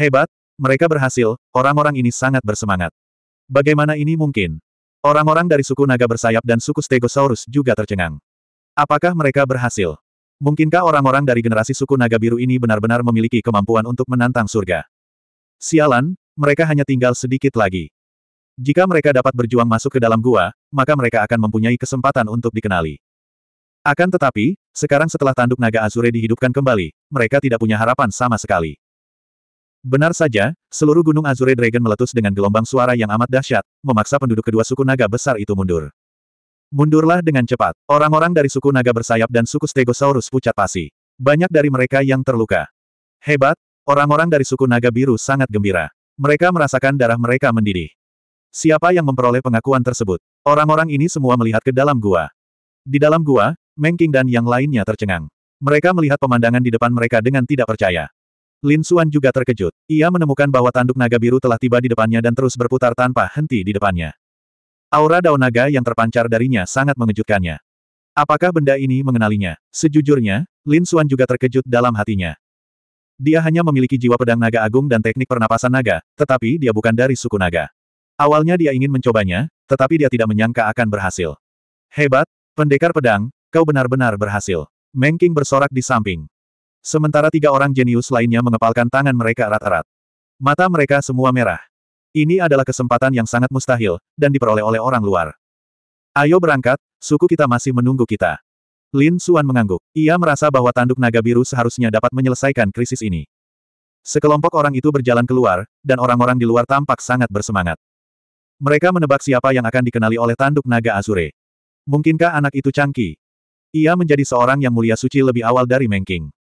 [SPEAKER 1] Hebat, mereka berhasil, orang-orang ini sangat bersemangat. Bagaimana ini mungkin? Orang-orang dari suku naga bersayap dan suku Stegosaurus juga tercengang. Apakah mereka berhasil? Mungkinkah orang-orang dari generasi suku naga biru ini benar-benar memiliki kemampuan untuk menantang surga? Sialan, mereka hanya tinggal sedikit lagi. Jika mereka dapat berjuang masuk ke dalam gua, maka mereka akan mempunyai kesempatan untuk dikenali. Akan tetapi, sekarang setelah tanduk naga Azure dihidupkan kembali, mereka tidak punya harapan sama sekali. Benar saja, seluruh gunung Azure Dragon meletus dengan gelombang suara yang amat dahsyat, memaksa penduduk kedua suku naga besar itu mundur. Mundurlah dengan cepat. Orang-orang dari suku naga bersayap dan suku Stegosaurus pucat pasi. Banyak dari mereka yang terluka. Hebat, orang-orang dari suku naga biru sangat gembira. Mereka merasakan darah mereka mendidih. Siapa yang memperoleh pengakuan tersebut? Orang-orang ini semua melihat ke dalam gua. Di dalam gua, Mengking dan yang lainnya tercengang. Mereka melihat pemandangan di depan mereka dengan tidak percaya. Lin Xuan juga terkejut. Ia menemukan bahwa tanduk naga biru telah tiba di depannya dan terus berputar tanpa henti di depannya. Aura daun naga yang terpancar darinya sangat mengejutkannya. Apakah benda ini mengenalinya? Sejujurnya, Lin Suan juga terkejut dalam hatinya. Dia hanya memiliki jiwa pedang naga agung dan teknik pernapasan naga, tetapi dia bukan dari suku naga. Awalnya dia ingin mencobanya, tetapi dia tidak menyangka akan berhasil. Hebat, pendekar pedang, kau benar-benar berhasil. Meng bersorak di samping. Sementara tiga orang jenius lainnya mengepalkan tangan mereka erat-erat. Mata mereka semua merah. Ini adalah kesempatan yang sangat mustahil, dan diperoleh oleh orang luar. Ayo berangkat, suku kita masih menunggu kita. Lin Suan mengangguk. Ia merasa bahwa tanduk naga biru seharusnya dapat menyelesaikan krisis ini. Sekelompok orang itu berjalan keluar, dan orang-orang di luar tampak sangat bersemangat. Mereka menebak siapa yang akan dikenali oleh tanduk naga Azure. Mungkinkah anak itu cangki? Ia menjadi seorang yang mulia suci lebih awal dari Mengking.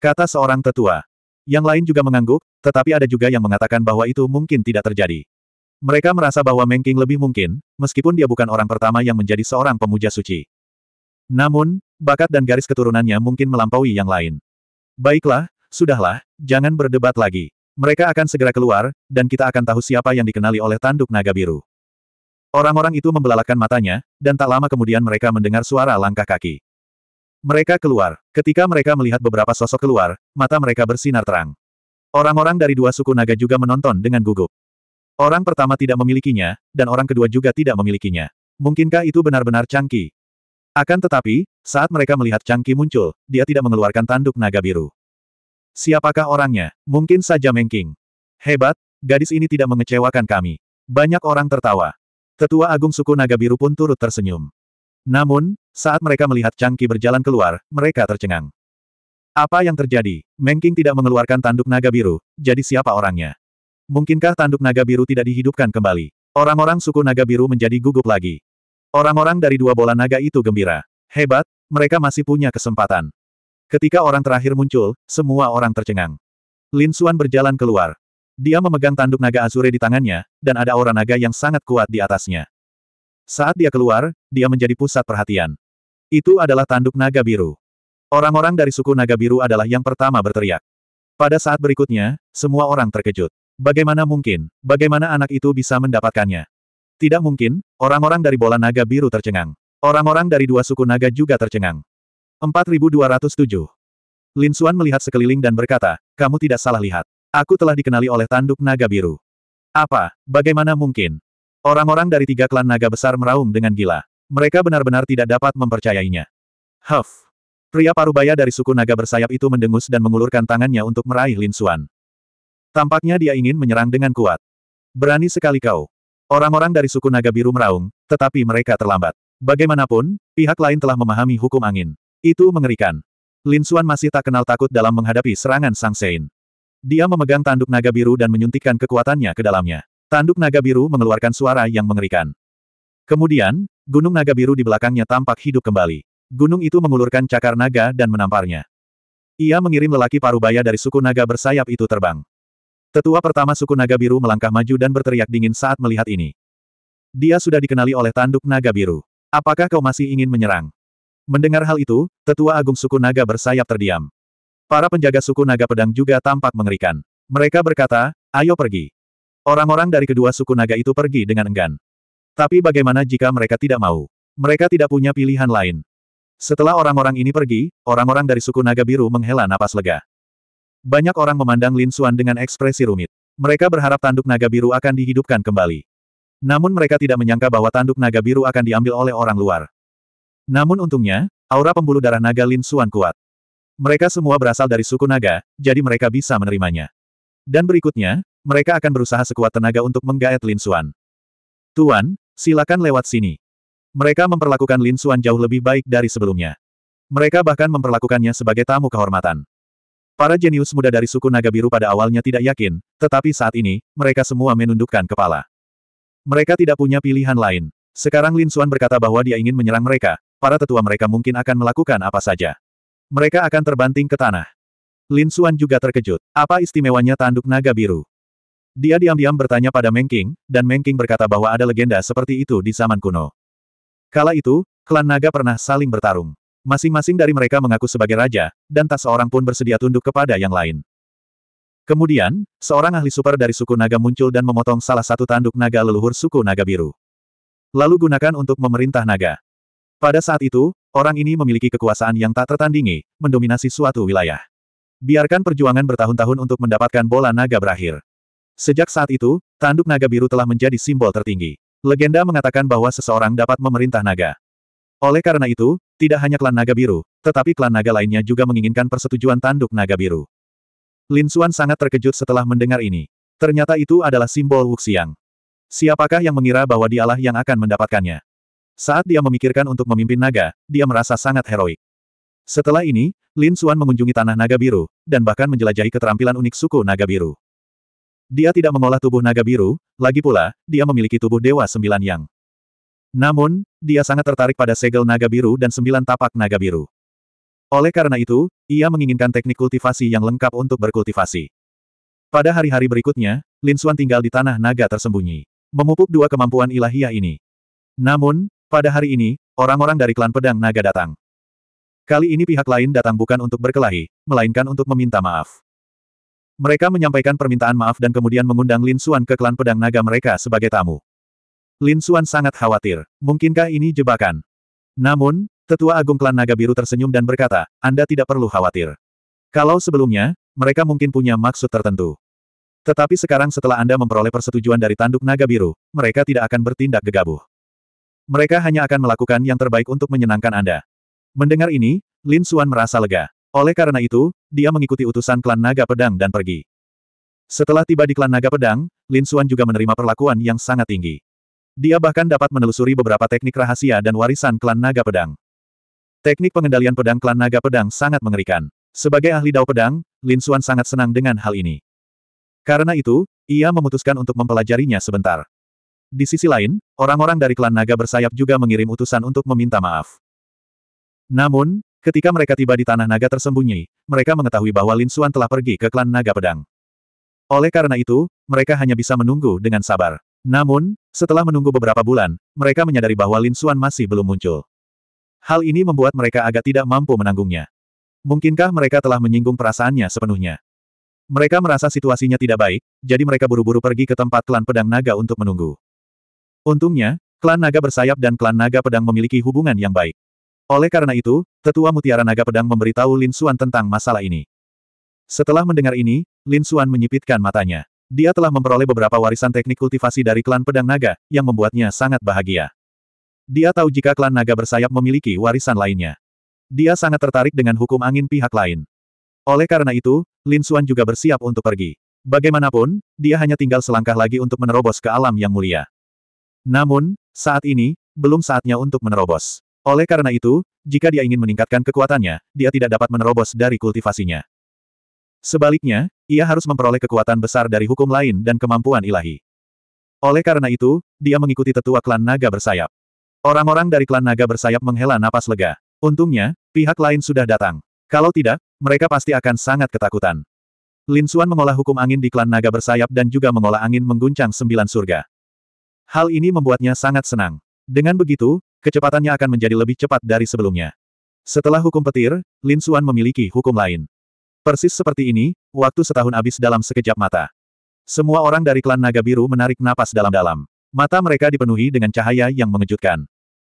[SPEAKER 1] Kata seorang tetua. Yang lain juga mengangguk, tetapi ada juga yang mengatakan bahwa itu mungkin tidak terjadi. Mereka merasa bahwa Meng lebih mungkin, meskipun dia bukan orang pertama yang menjadi seorang pemuja suci. Namun, bakat dan garis keturunannya mungkin melampaui yang lain. Baiklah, sudahlah, jangan berdebat lagi. Mereka akan segera keluar, dan kita akan tahu siapa yang dikenali oleh tanduk naga biru. Orang-orang itu membelalakan matanya, dan tak lama kemudian mereka mendengar suara langkah kaki. Mereka keluar. Ketika mereka melihat beberapa sosok keluar, mata mereka bersinar terang. Orang-orang dari dua suku naga juga menonton dengan gugup. Orang pertama tidak memilikinya, dan orang kedua juga tidak memilikinya. Mungkinkah itu benar-benar Cangki? Akan tetapi, saat mereka melihat Cangki muncul, dia tidak mengeluarkan tanduk naga biru. Siapakah orangnya? Mungkin saja Mengking. Hebat, gadis ini tidak mengecewakan kami. Banyak orang tertawa. Tetua Agung Suku Naga Biru pun turut tersenyum. Namun, saat mereka melihat Changqi berjalan keluar, mereka tercengang. Apa yang terjadi? Mengking tidak mengeluarkan tanduk naga biru, jadi siapa orangnya? Mungkinkah tanduk naga biru tidak dihidupkan kembali? Orang-orang suku naga biru menjadi gugup lagi. Orang-orang dari dua bola naga itu gembira. Hebat, mereka masih punya kesempatan. Ketika orang terakhir muncul, semua orang tercengang. Lin Xuan berjalan keluar. Dia memegang tanduk naga Azure di tangannya, dan ada aura naga yang sangat kuat di atasnya. Saat dia keluar, dia menjadi pusat perhatian. Itu adalah tanduk naga biru. Orang-orang dari suku naga biru adalah yang pertama berteriak. Pada saat berikutnya, semua orang terkejut. Bagaimana mungkin, bagaimana anak itu bisa mendapatkannya? Tidak mungkin, orang-orang dari bola naga biru tercengang. Orang-orang dari dua suku naga juga tercengang. 4207 Lin Suan melihat sekeliling dan berkata, kamu tidak salah lihat. Aku telah dikenali oleh tanduk naga biru. Apa, bagaimana mungkin, Orang-orang dari tiga klan naga besar meraung dengan gila. Mereka benar-benar tidak dapat mempercayainya. Huff! Pria parubaya dari suku naga bersayap itu mendengus dan mengulurkan tangannya untuk meraih Lin Xuan. Tampaknya dia ingin menyerang dengan kuat. Berani sekali kau. Orang-orang dari suku naga biru meraung, tetapi mereka terlambat. Bagaimanapun, pihak lain telah memahami hukum angin. Itu mengerikan. Lin Xuan masih tak kenal takut dalam menghadapi serangan Sang Sein. Dia memegang tanduk naga biru dan menyuntikkan kekuatannya ke dalamnya. Tanduk naga biru mengeluarkan suara yang mengerikan. Kemudian, gunung naga biru di belakangnya tampak hidup kembali. Gunung itu mengulurkan cakar naga dan menamparnya. Ia mengirim lelaki parubaya dari suku naga bersayap itu terbang. Tetua pertama suku naga biru melangkah maju dan berteriak dingin saat melihat ini. Dia sudah dikenali oleh tanduk naga biru. Apakah kau masih ingin menyerang? Mendengar hal itu, tetua agung suku naga bersayap terdiam. Para penjaga suku naga pedang juga tampak mengerikan. Mereka berkata, ayo pergi. Orang-orang dari kedua suku naga itu pergi dengan enggan. Tapi bagaimana jika mereka tidak mau? Mereka tidak punya pilihan lain. Setelah orang-orang ini pergi, orang-orang dari suku naga biru menghela napas lega. Banyak orang memandang Lin Xuan dengan ekspresi rumit. Mereka berharap tanduk naga biru akan dihidupkan kembali. Namun mereka tidak menyangka bahwa tanduk naga biru akan diambil oleh orang luar. Namun untungnya, aura pembuluh darah naga Lin Xuan kuat. Mereka semua berasal dari suku naga, jadi mereka bisa menerimanya. Dan berikutnya, mereka akan berusaha sekuat tenaga untuk menggaet Lin Xuan. Tuan, silakan lewat sini. Mereka memperlakukan Lin Xuan jauh lebih baik dari sebelumnya. Mereka bahkan memperlakukannya sebagai tamu kehormatan. Para jenius muda dari suku Naga Biru pada awalnya tidak yakin, tetapi saat ini, mereka semua menundukkan kepala. Mereka tidak punya pilihan lain. Sekarang Lin Xuan berkata bahwa dia ingin menyerang mereka, para tetua mereka mungkin akan melakukan apa saja. Mereka akan terbanting ke tanah. Lin Xuan juga terkejut. Apa istimewanya tanduk naga biru? Dia diam-diam bertanya pada Mengking, dan Mengking berkata bahwa ada legenda seperti itu di zaman kuno. Kala itu, klan naga pernah saling bertarung. Masing-masing dari mereka mengaku sebagai raja, dan tak seorang pun bersedia tunduk kepada yang lain. Kemudian, seorang ahli super dari suku naga muncul dan memotong salah satu tanduk naga leluhur suku naga biru. Lalu gunakan untuk memerintah naga. Pada saat itu, orang ini memiliki kekuasaan yang tak tertandingi, mendominasi suatu wilayah. Biarkan perjuangan bertahun-tahun untuk mendapatkan bola naga berakhir. Sejak saat itu, tanduk naga biru telah menjadi simbol tertinggi. Legenda mengatakan bahwa seseorang dapat memerintah naga. Oleh karena itu, tidak hanya klan naga biru, tetapi klan naga lainnya juga menginginkan persetujuan tanduk naga biru. Lin Xuan sangat terkejut setelah mendengar ini. Ternyata itu adalah simbol Wuxiang. Siapakah yang mengira bahwa dialah yang akan mendapatkannya? Saat dia memikirkan untuk memimpin naga, dia merasa sangat heroik. Setelah ini, Lin Xuan mengunjungi tanah naga biru, dan bahkan menjelajahi keterampilan unik suku naga biru. Dia tidak mengolah tubuh naga biru, lagi pula, dia memiliki tubuh dewa sembilan yang. Namun, dia sangat tertarik pada segel naga biru dan sembilan tapak naga biru. Oleh karena itu, ia menginginkan teknik kultivasi yang lengkap untuk berkultivasi. Pada hari-hari berikutnya, Lin Xuan tinggal di tanah naga tersembunyi. Memupuk dua kemampuan ilahiyah ini. Namun, pada hari ini, orang-orang dari klan pedang naga datang. Kali ini pihak lain datang bukan untuk berkelahi, melainkan untuk meminta maaf. Mereka menyampaikan permintaan maaf dan kemudian mengundang Lin Xuan ke klan pedang naga mereka sebagai tamu. Lin Xuan sangat khawatir, mungkinkah ini jebakan? Namun, tetua agung klan naga biru tersenyum dan berkata, Anda tidak perlu khawatir. Kalau sebelumnya, mereka mungkin punya maksud tertentu. Tetapi sekarang setelah Anda memperoleh persetujuan dari tanduk naga biru, mereka tidak akan bertindak gegabah. Mereka hanya akan melakukan yang terbaik untuk menyenangkan Anda. Mendengar ini, Lin Xuan merasa lega. Oleh karena itu, dia mengikuti utusan klan Naga Pedang dan pergi. Setelah tiba di klan Naga Pedang, Lin Suan juga menerima perlakuan yang sangat tinggi. Dia bahkan dapat menelusuri beberapa teknik rahasia dan warisan klan Naga Pedang. Teknik pengendalian pedang klan Naga Pedang sangat mengerikan. Sebagai ahli dao pedang, Lin Suan sangat senang dengan hal ini. Karena itu, ia memutuskan untuk mempelajarinya sebentar. Di sisi lain, orang-orang dari klan naga bersayap juga mengirim utusan untuk meminta maaf. Namun, Ketika mereka tiba di tanah naga tersembunyi, mereka mengetahui bahwa Lin Xuan telah pergi ke klan naga pedang. Oleh karena itu, mereka hanya bisa menunggu dengan sabar. Namun, setelah menunggu beberapa bulan, mereka menyadari bahwa Lin Xuan masih belum muncul. Hal ini membuat mereka agak tidak mampu menanggungnya. Mungkinkah mereka telah menyinggung perasaannya sepenuhnya? Mereka merasa situasinya tidak baik, jadi mereka buru-buru pergi ke tempat klan pedang naga untuk menunggu. Untungnya, klan naga bersayap dan klan naga pedang memiliki hubungan yang baik. Oleh karena itu, tetua mutiara naga pedang memberitahu Lin Xuan tentang masalah ini. Setelah mendengar ini, Lin Xuan menyipitkan matanya. Dia telah memperoleh beberapa warisan teknik kultivasi dari klan pedang naga, yang membuatnya sangat bahagia. Dia tahu jika klan naga bersayap memiliki warisan lainnya. Dia sangat tertarik dengan hukum angin pihak lain. Oleh karena itu, Lin Xuan juga bersiap untuk pergi. Bagaimanapun, dia hanya tinggal selangkah lagi untuk menerobos ke alam yang mulia. Namun, saat ini, belum saatnya untuk menerobos. Oleh karena itu, jika dia ingin meningkatkan kekuatannya, dia tidak dapat menerobos dari kultivasinya. Sebaliknya, ia harus memperoleh kekuatan besar dari hukum lain dan kemampuan ilahi. Oleh karena itu, dia mengikuti tetua klan naga bersayap. Orang-orang dari klan naga bersayap menghela napas lega. Untungnya, pihak lain sudah datang. Kalau tidak, mereka pasti akan sangat ketakutan. Lin Xuan mengolah hukum angin di klan naga bersayap dan juga mengolah angin mengguncang sembilan surga. Hal ini membuatnya sangat senang. Dengan begitu, kecepatannya akan menjadi lebih cepat dari sebelumnya. Setelah hukum petir, Lin Suan memiliki hukum lain. Persis seperti ini, waktu setahun habis dalam sekejap mata. Semua orang dari klan Naga Biru menarik napas dalam-dalam. Mata mereka dipenuhi dengan cahaya yang mengejutkan.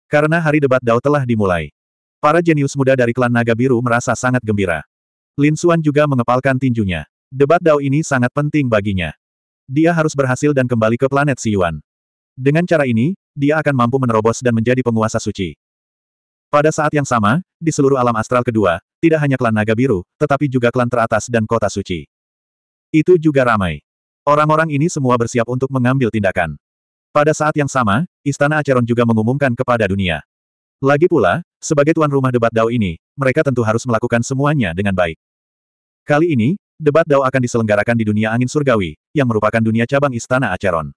[SPEAKER 1] Karena hari debat Dao telah dimulai. Para jenius muda dari klan Naga Biru merasa sangat gembira. Lin Suan juga mengepalkan tinjunya. Debat Dao ini sangat penting baginya. Dia harus berhasil dan kembali ke planet Siyuan. Dengan cara ini, dia akan mampu menerobos dan menjadi penguasa suci. Pada saat yang sama, di seluruh alam astral kedua, tidak hanya klan naga biru, tetapi juga klan teratas dan kota suci. Itu juga ramai. Orang-orang ini semua bersiap untuk mengambil tindakan. Pada saat yang sama, Istana Acheron juga mengumumkan kepada dunia. Lagi pula, sebagai tuan rumah debat Dao ini, mereka tentu harus melakukan semuanya dengan baik. Kali ini, debat Dao akan diselenggarakan di dunia angin surgawi, yang merupakan dunia cabang Istana Acheron.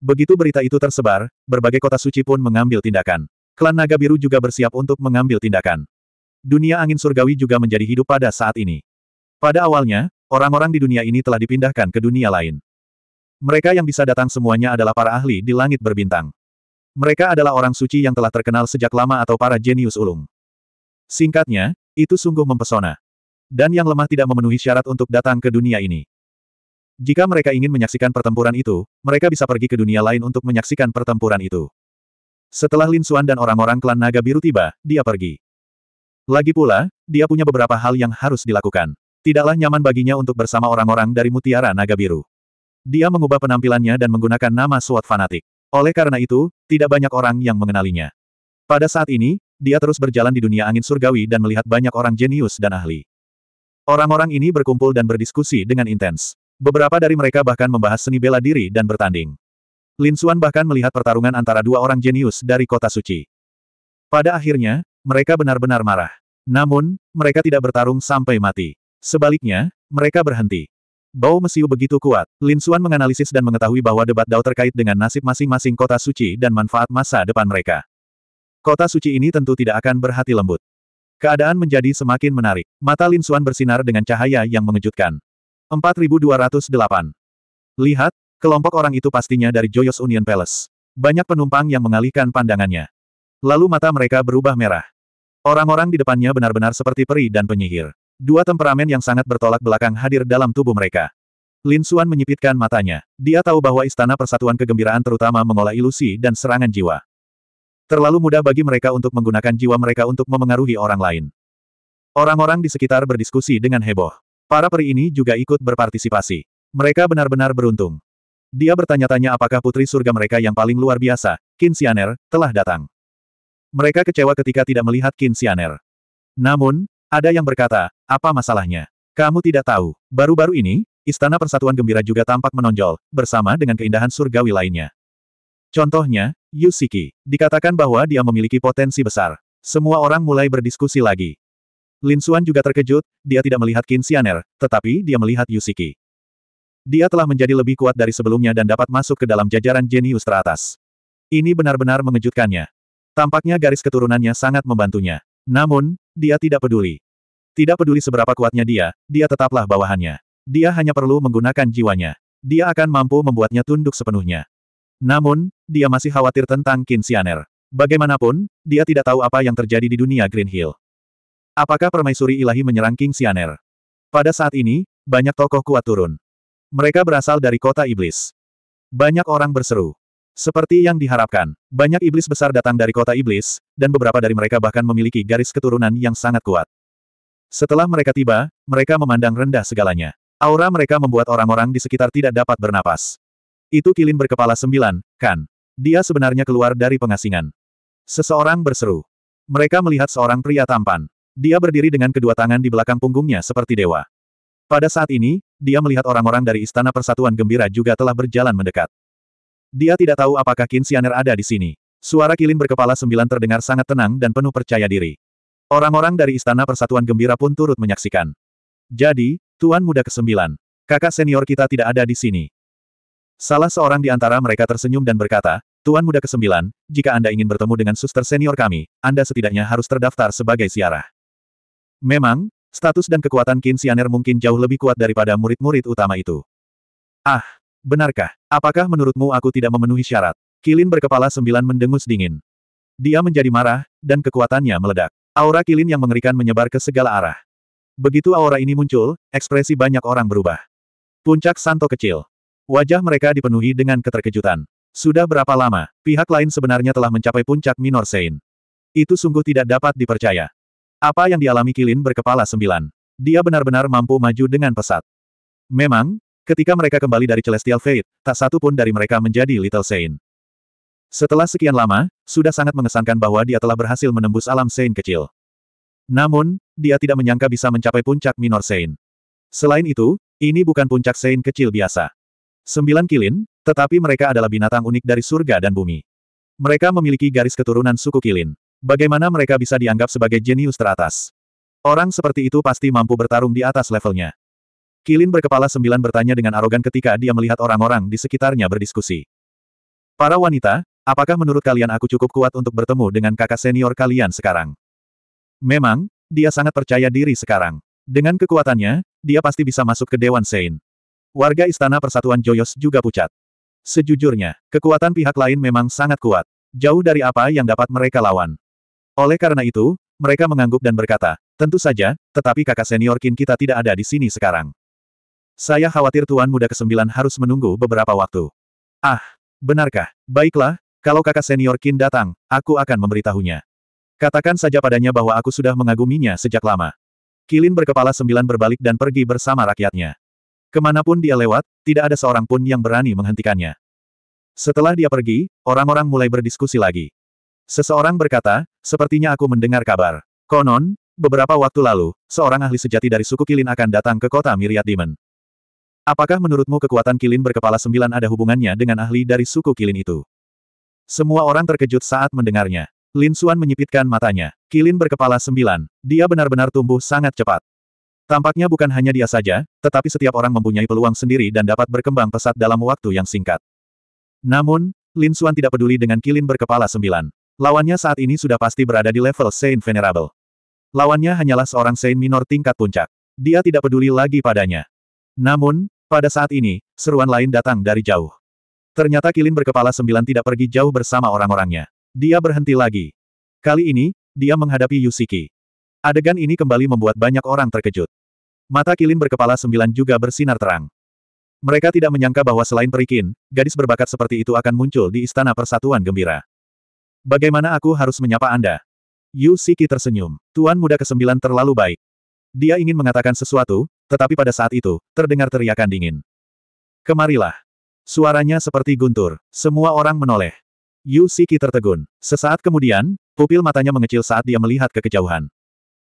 [SPEAKER 1] Begitu berita itu tersebar, berbagai kota suci pun mengambil tindakan. Klan Naga Biru juga bersiap untuk mengambil tindakan. Dunia angin surgawi juga menjadi hidup pada saat ini. Pada awalnya, orang-orang di dunia ini telah dipindahkan ke dunia lain. Mereka yang bisa datang semuanya adalah para ahli di langit berbintang. Mereka adalah orang suci yang telah terkenal sejak lama atau para jenius ulung. Singkatnya, itu sungguh mempesona. Dan yang lemah tidak memenuhi syarat untuk datang ke dunia ini. Jika mereka ingin menyaksikan pertempuran itu, mereka bisa pergi ke dunia lain untuk menyaksikan pertempuran itu. Setelah Lin Xuan dan orang-orang klan naga biru tiba, dia pergi. Lagi pula, dia punya beberapa hal yang harus dilakukan. Tidaklah nyaman baginya untuk bersama orang-orang dari mutiara naga biru. Dia mengubah penampilannya dan menggunakan nama Suat fanatik. Oleh karena itu, tidak banyak orang yang mengenalinya. Pada saat ini, dia terus berjalan di dunia angin surgawi dan melihat banyak orang jenius dan ahli. Orang-orang ini berkumpul dan berdiskusi dengan intens. Beberapa dari mereka bahkan membahas seni bela diri dan bertanding. Lin Xuan bahkan melihat pertarungan antara dua orang jenius dari kota suci. Pada akhirnya, mereka benar-benar marah. Namun, mereka tidak bertarung sampai mati. Sebaliknya, mereka berhenti. Bau mesiu begitu kuat, Lin Xuan menganalisis dan mengetahui bahwa debat Dao terkait dengan nasib masing-masing kota suci dan manfaat masa depan mereka. Kota suci ini tentu tidak akan berhati lembut. Keadaan menjadi semakin menarik. Mata Lin Xuan bersinar dengan cahaya yang mengejutkan. 4208. Lihat, kelompok orang itu pastinya dari Joyous Union Palace. Banyak penumpang yang mengalihkan pandangannya. Lalu mata mereka berubah merah. Orang-orang di depannya benar-benar seperti peri dan penyihir. Dua temperamen yang sangat bertolak belakang hadir dalam tubuh mereka. Lin Xuan menyipitkan matanya. Dia tahu bahwa Istana Persatuan Kegembiraan terutama mengolah ilusi dan serangan jiwa. Terlalu mudah bagi mereka untuk menggunakan jiwa mereka untuk memengaruhi orang lain. Orang-orang di sekitar berdiskusi dengan heboh. Para peri ini juga ikut berpartisipasi. Mereka benar-benar beruntung. Dia bertanya-tanya apakah putri surga mereka yang paling luar biasa, Kinsianer, telah datang. Mereka kecewa ketika tidak melihat Kinsianer. Namun, ada yang berkata, apa masalahnya? Kamu tidak tahu. Baru-baru ini, Istana Persatuan Gembira juga tampak menonjol, bersama dengan keindahan surgawi lainnya. Contohnya, Yusiki. Dikatakan bahwa dia memiliki potensi besar. Semua orang mulai berdiskusi lagi. Lin Xuan juga terkejut, dia tidak melihat Qin Xianer, tetapi dia melihat Yusiki. Dia telah menjadi lebih kuat dari sebelumnya dan dapat masuk ke dalam jajaran jenius teratas. Ini benar-benar mengejutkannya. Tampaknya garis keturunannya sangat membantunya. Namun, dia tidak peduli. Tidak peduli seberapa kuatnya dia, dia tetaplah bawahannya. Dia hanya perlu menggunakan jiwanya. Dia akan mampu membuatnya tunduk sepenuhnya. Namun, dia masih khawatir tentang Qin Xianer. Bagaimanapun, dia tidak tahu apa yang terjadi di dunia Green Hill. Apakah permaisuri ilahi menyerang King Sianer? Pada saat ini, banyak tokoh kuat turun. Mereka berasal dari kota iblis. Banyak orang berseru. Seperti yang diharapkan, banyak iblis besar datang dari kota iblis, dan beberapa dari mereka bahkan memiliki garis keturunan yang sangat kuat. Setelah mereka tiba, mereka memandang rendah segalanya. Aura mereka membuat orang-orang di sekitar tidak dapat bernapas. Itu kilin berkepala sembilan, kan? Dia sebenarnya keluar dari pengasingan. Seseorang berseru. Mereka melihat seorang pria tampan. Dia berdiri dengan kedua tangan di belakang punggungnya seperti dewa. Pada saat ini, dia melihat orang-orang dari Istana Persatuan Gembira juga telah berjalan mendekat. Dia tidak tahu apakah Kinsianer ada di sini. Suara Kilin berkepala sembilan terdengar sangat tenang dan penuh percaya diri. Orang-orang dari Istana Persatuan Gembira pun turut menyaksikan. Jadi, Tuan Muda Kesembilan, kakak senior kita tidak ada di sini. Salah seorang di antara mereka tersenyum dan berkata, Tuan Muda Kesembilan, jika Anda ingin bertemu dengan suster senior kami, Anda setidaknya harus terdaftar sebagai siarah. Memang, status dan kekuatan Kinsianer mungkin jauh lebih kuat daripada murid-murid utama itu. Ah, benarkah? Apakah menurutmu aku tidak memenuhi syarat? Kilin berkepala sembilan mendengus dingin. Dia menjadi marah, dan kekuatannya meledak. Aura Kilin yang mengerikan menyebar ke segala arah. Begitu aura ini muncul, ekspresi banyak orang berubah. Puncak Santo kecil. Wajah mereka dipenuhi dengan keterkejutan. Sudah berapa lama, pihak lain sebenarnya telah mencapai puncak Minor Sein. Itu sungguh tidak dapat dipercaya. Apa yang dialami Kilin berkepala sembilan. Dia benar-benar mampu maju dengan pesat. Memang, ketika mereka kembali dari Celestial Fate, tak satu pun dari mereka menjadi Little Saint. Setelah sekian lama, sudah sangat mengesankan bahwa dia telah berhasil menembus alam Saint kecil. Namun, dia tidak menyangka bisa mencapai puncak Minor Saint. Selain itu, ini bukan puncak Saint kecil biasa. Sembilan Kilin, tetapi mereka adalah binatang unik dari surga dan bumi. Mereka memiliki garis keturunan suku Kilin. Bagaimana mereka bisa dianggap sebagai jenius teratas? Orang seperti itu pasti mampu bertarung di atas levelnya. Kilin berkepala sembilan bertanya dengan arogan ketika dia melihat orang-orang di sekitarnya berdiskusi. Para wanita, apakah menurut kalian aku cukup kuat untuk bertemu dengan kakak senior kalian sekarang? Memang, dia sangat percaya diri sekarang. Dengan kekuatannya, dia pasti bisa masuk ke Dewan Sein. Warga Istana Persatuan Joyos juga pucat. Sejujurnya, kekuatan pihak lain memang sangat kuat. Jauh dari apa yang dapat mereka lawan. Oleh karena itu, mereka mengangguk dan berkata, tentu saja, tetapi kakak senior kin kita tidak ada di sini sekarang. Saya khawatir Tuan Muda Kesembilan harus menunggu beberapa waktu. Ah, benarkah? Baiklah, kalau kakak senior kin datang, aku akan memberitahunya. Katakan saja padanya bahwa aku sudah mengaguminya sejak lama. Kilin berkepala sembilan berbalik dan pergi bersama rakyatnya. Kemanapun dia lewat, tidak ada seorang pun yang berani menghentikannya. Setelah dia pergi, orang-orang mulai berdiskusi lagi. Seseorang berkata, sepertinya aku mendengar kabar. Konon, beberapa waktu lalu, seorang ahli sejati dari suku Kilin akan datang ke kota Myriad Demon. Apakah menurutmu kekuatan Kilin berkepala sembilan ada hubungannya dengan ahli dari suku Kilin itu? Semua orang terkejut saat mendengarnya. Lin Xuan menyipitkan matanya. Kilin berkepala sembilan. Dia benar-benar tumbuh sangat cepat. Tampaknya bukan hanya dia saja, tetapi setiap orang mempunyai peluang sendiri dan dapat berkembang pesat dalam waktu yang singkat. Namun, Lin Xuan tidak peduli dengan Kilin berkepala sembilan. Lawannya saat ini sudah pasti berada di level Saint Venerable. Lawannya hanyalah seorang Saint Minor tingkat puncak. Dia tidak peduli lagi padanya. Namun, pada saat ini, seruan lain datang dari jauh. Ternyata Kilin berkepala sembilan tidak pergi jauh bersama orang-orangnya. Dia berhenti lagi. Kali ini, dia menghadapi Yusiki. Adegan ini kembali membuat banyak orang terkejut. Mata Kilin berkepala sembilan juga bersinar terang. Mereka tidak menyangka bahwa selain perikin, gadis berbakat seperti itu akan muncul di Istana Persatuan Gembira. Bagaimana aku harus menyapa Anda? Yu Siki tersenyum. Tuan muda kesembilan terlalu baik. Dia ingin mengatakan sesuatu, tetapi pada saat itu, terdengar teriakan dingin. Kemarilah. Suaranya seperti guntur. Semua orang menoleh. Yu Siki tertegun. Sesaat kemudian, pupil matanya mengecil saat dia melihat ke kejauhan.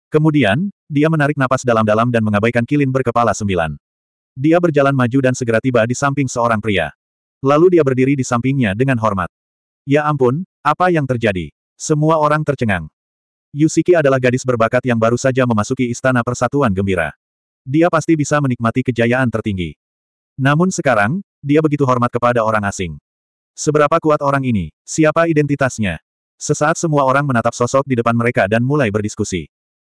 [SPEAKER 1] Kemudian, dia menarik napas dalam-dalam dan mengabaikan kilin berkepala sembilan. Dia berjalan maju dan segera tiba di samping seorang pria. Lalu dia berdiri di sampingnya dengan hormat. Ya ampun, apa yang terjadi? Semua orang tercengang. Yusiki adalah gadis berbakat yang baru saja memasuki Istana Persatuan Gembira. Dia pasti bisa menikmati kejayaan tertinggi. Namun sekarang, dia begitu hormat kepada orang asing. Seberapa kuat orang ini? Siapa identitasnya? Sesaat semua orang menatap sosok di depan mereka dan mulai berdiskusi.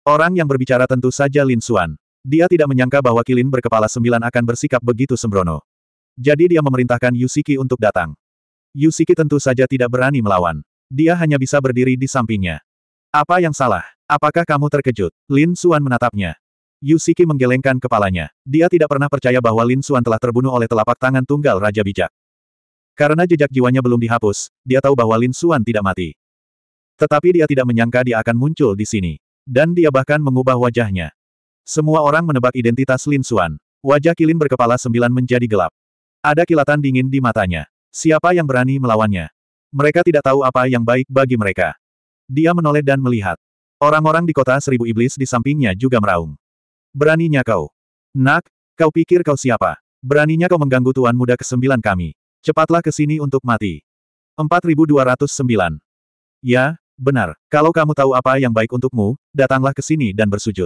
[SPEAKER 1] Orang yang berbicara tentu saja Lin Suan. Dia tidak menyangka bahwa Kilin berkepala sembilan akan bersikap begitu sembrono. Jadi dia memerintahkan Yusiki untuk datang. Yusiki tentu saja tidak berani melawan. Dia hanya bisa berdiri di sampingnya. Apa yang salah? Apakah kamu terkejut? Lin Suan menatapnya. Yusiki menggelengkan kepalanya. Dia tidak pernah percaya bahwa Lin Suan telah terbunuh oleh telapak tangan tunggal Raja Bijak. Karena jejak jiwanya belum dihapus, dia tahu bahwa Lin Suan tidak mati. Tetapi dia tidak menyangka dia akan muncul di sini. Dan dia bahkan mengubah wajahnya. Semua orang menebak identitas Lin Suan. Wajah Kilin berkepala sembilan menjadi gelap. Ada kilatan dingin di matanya. Siapa yang berani melawannya? Mereka tidak tahu apa yang baik bagi mereka. Dia menoleh dan melihat. Orang-orang di kota seribu iblis di sampingnya juga meraung. Beraninya kau. Nak, kau pikir kau siapa? Beraninya kau mengganggu tuan muda kesembilan kami. Cepatlah ke sini untuk mati. 4209. Ya, benar. Kalau kamu tahu apa yang baik untukmu, datanglah ke sini dan bersujud.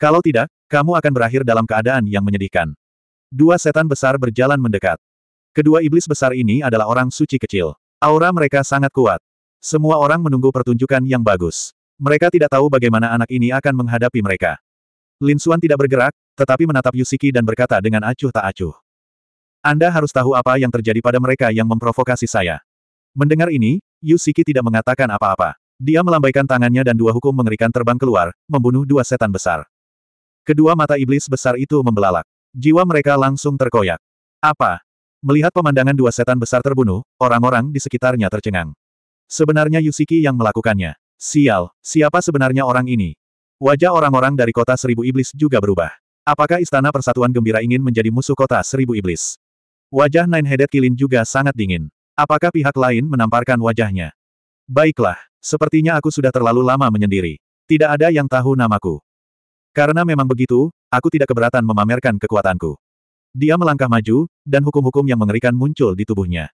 [SPEAKER 1] Kalau tidak, kamu akan berakhir dalam keadaan yang menyedihkan. Dua setan besar berjalan mendekat. Kedua iblis besar ini adalah orang suci kecil. Aura mereka sangat kuat. Semua orang menunggu pertunjukan yang bagus. Mereka tidak tahu bagaimana anak ini akan menghadapi mereka. Lin Suan tidak bergerak, tetapi menatap Yusiki dan berkata dengan acuh tak acuh. Anda harus tahu apa yang terjadi pada mereka yang memprovokasi saya. Mendengar ini, Yusiki tidak mengatakan apa-apa. Dia melambaikan tangannya dan dua hukum mengerikan terbang keluar, membunuh dua setan besar. Kedua mata iblis besar itu membelalak. Jiwa mereka langsung terkoyak. Apa? Melihat pemandangan dua setan besar terbunuh, orang-orang di sekitarnya tercengang. Sebenarnya Yusiki yang melakukannya. Sial, siapa sebenarnya orang ini? Wajah orang-orang dari kota seribu iblis juga berubah. Apakah Istana Persatuan Gembira ingin menjadi musuh kota seribu iblis? Wajah Nine-Headed Kilin juga sangat dingin. Apakah pihak lain menamparkan wajahnya? Baiklah, sepertinya aku sudah terlalu lama menyendiri. Tidak ada yang tahu namaku. Karena memang begitu, aku tidak keberatan memamerkan kekuatanku. Dia melangkah maju, dan hukum-hukum yang mengerikan muncul di tubuhnya.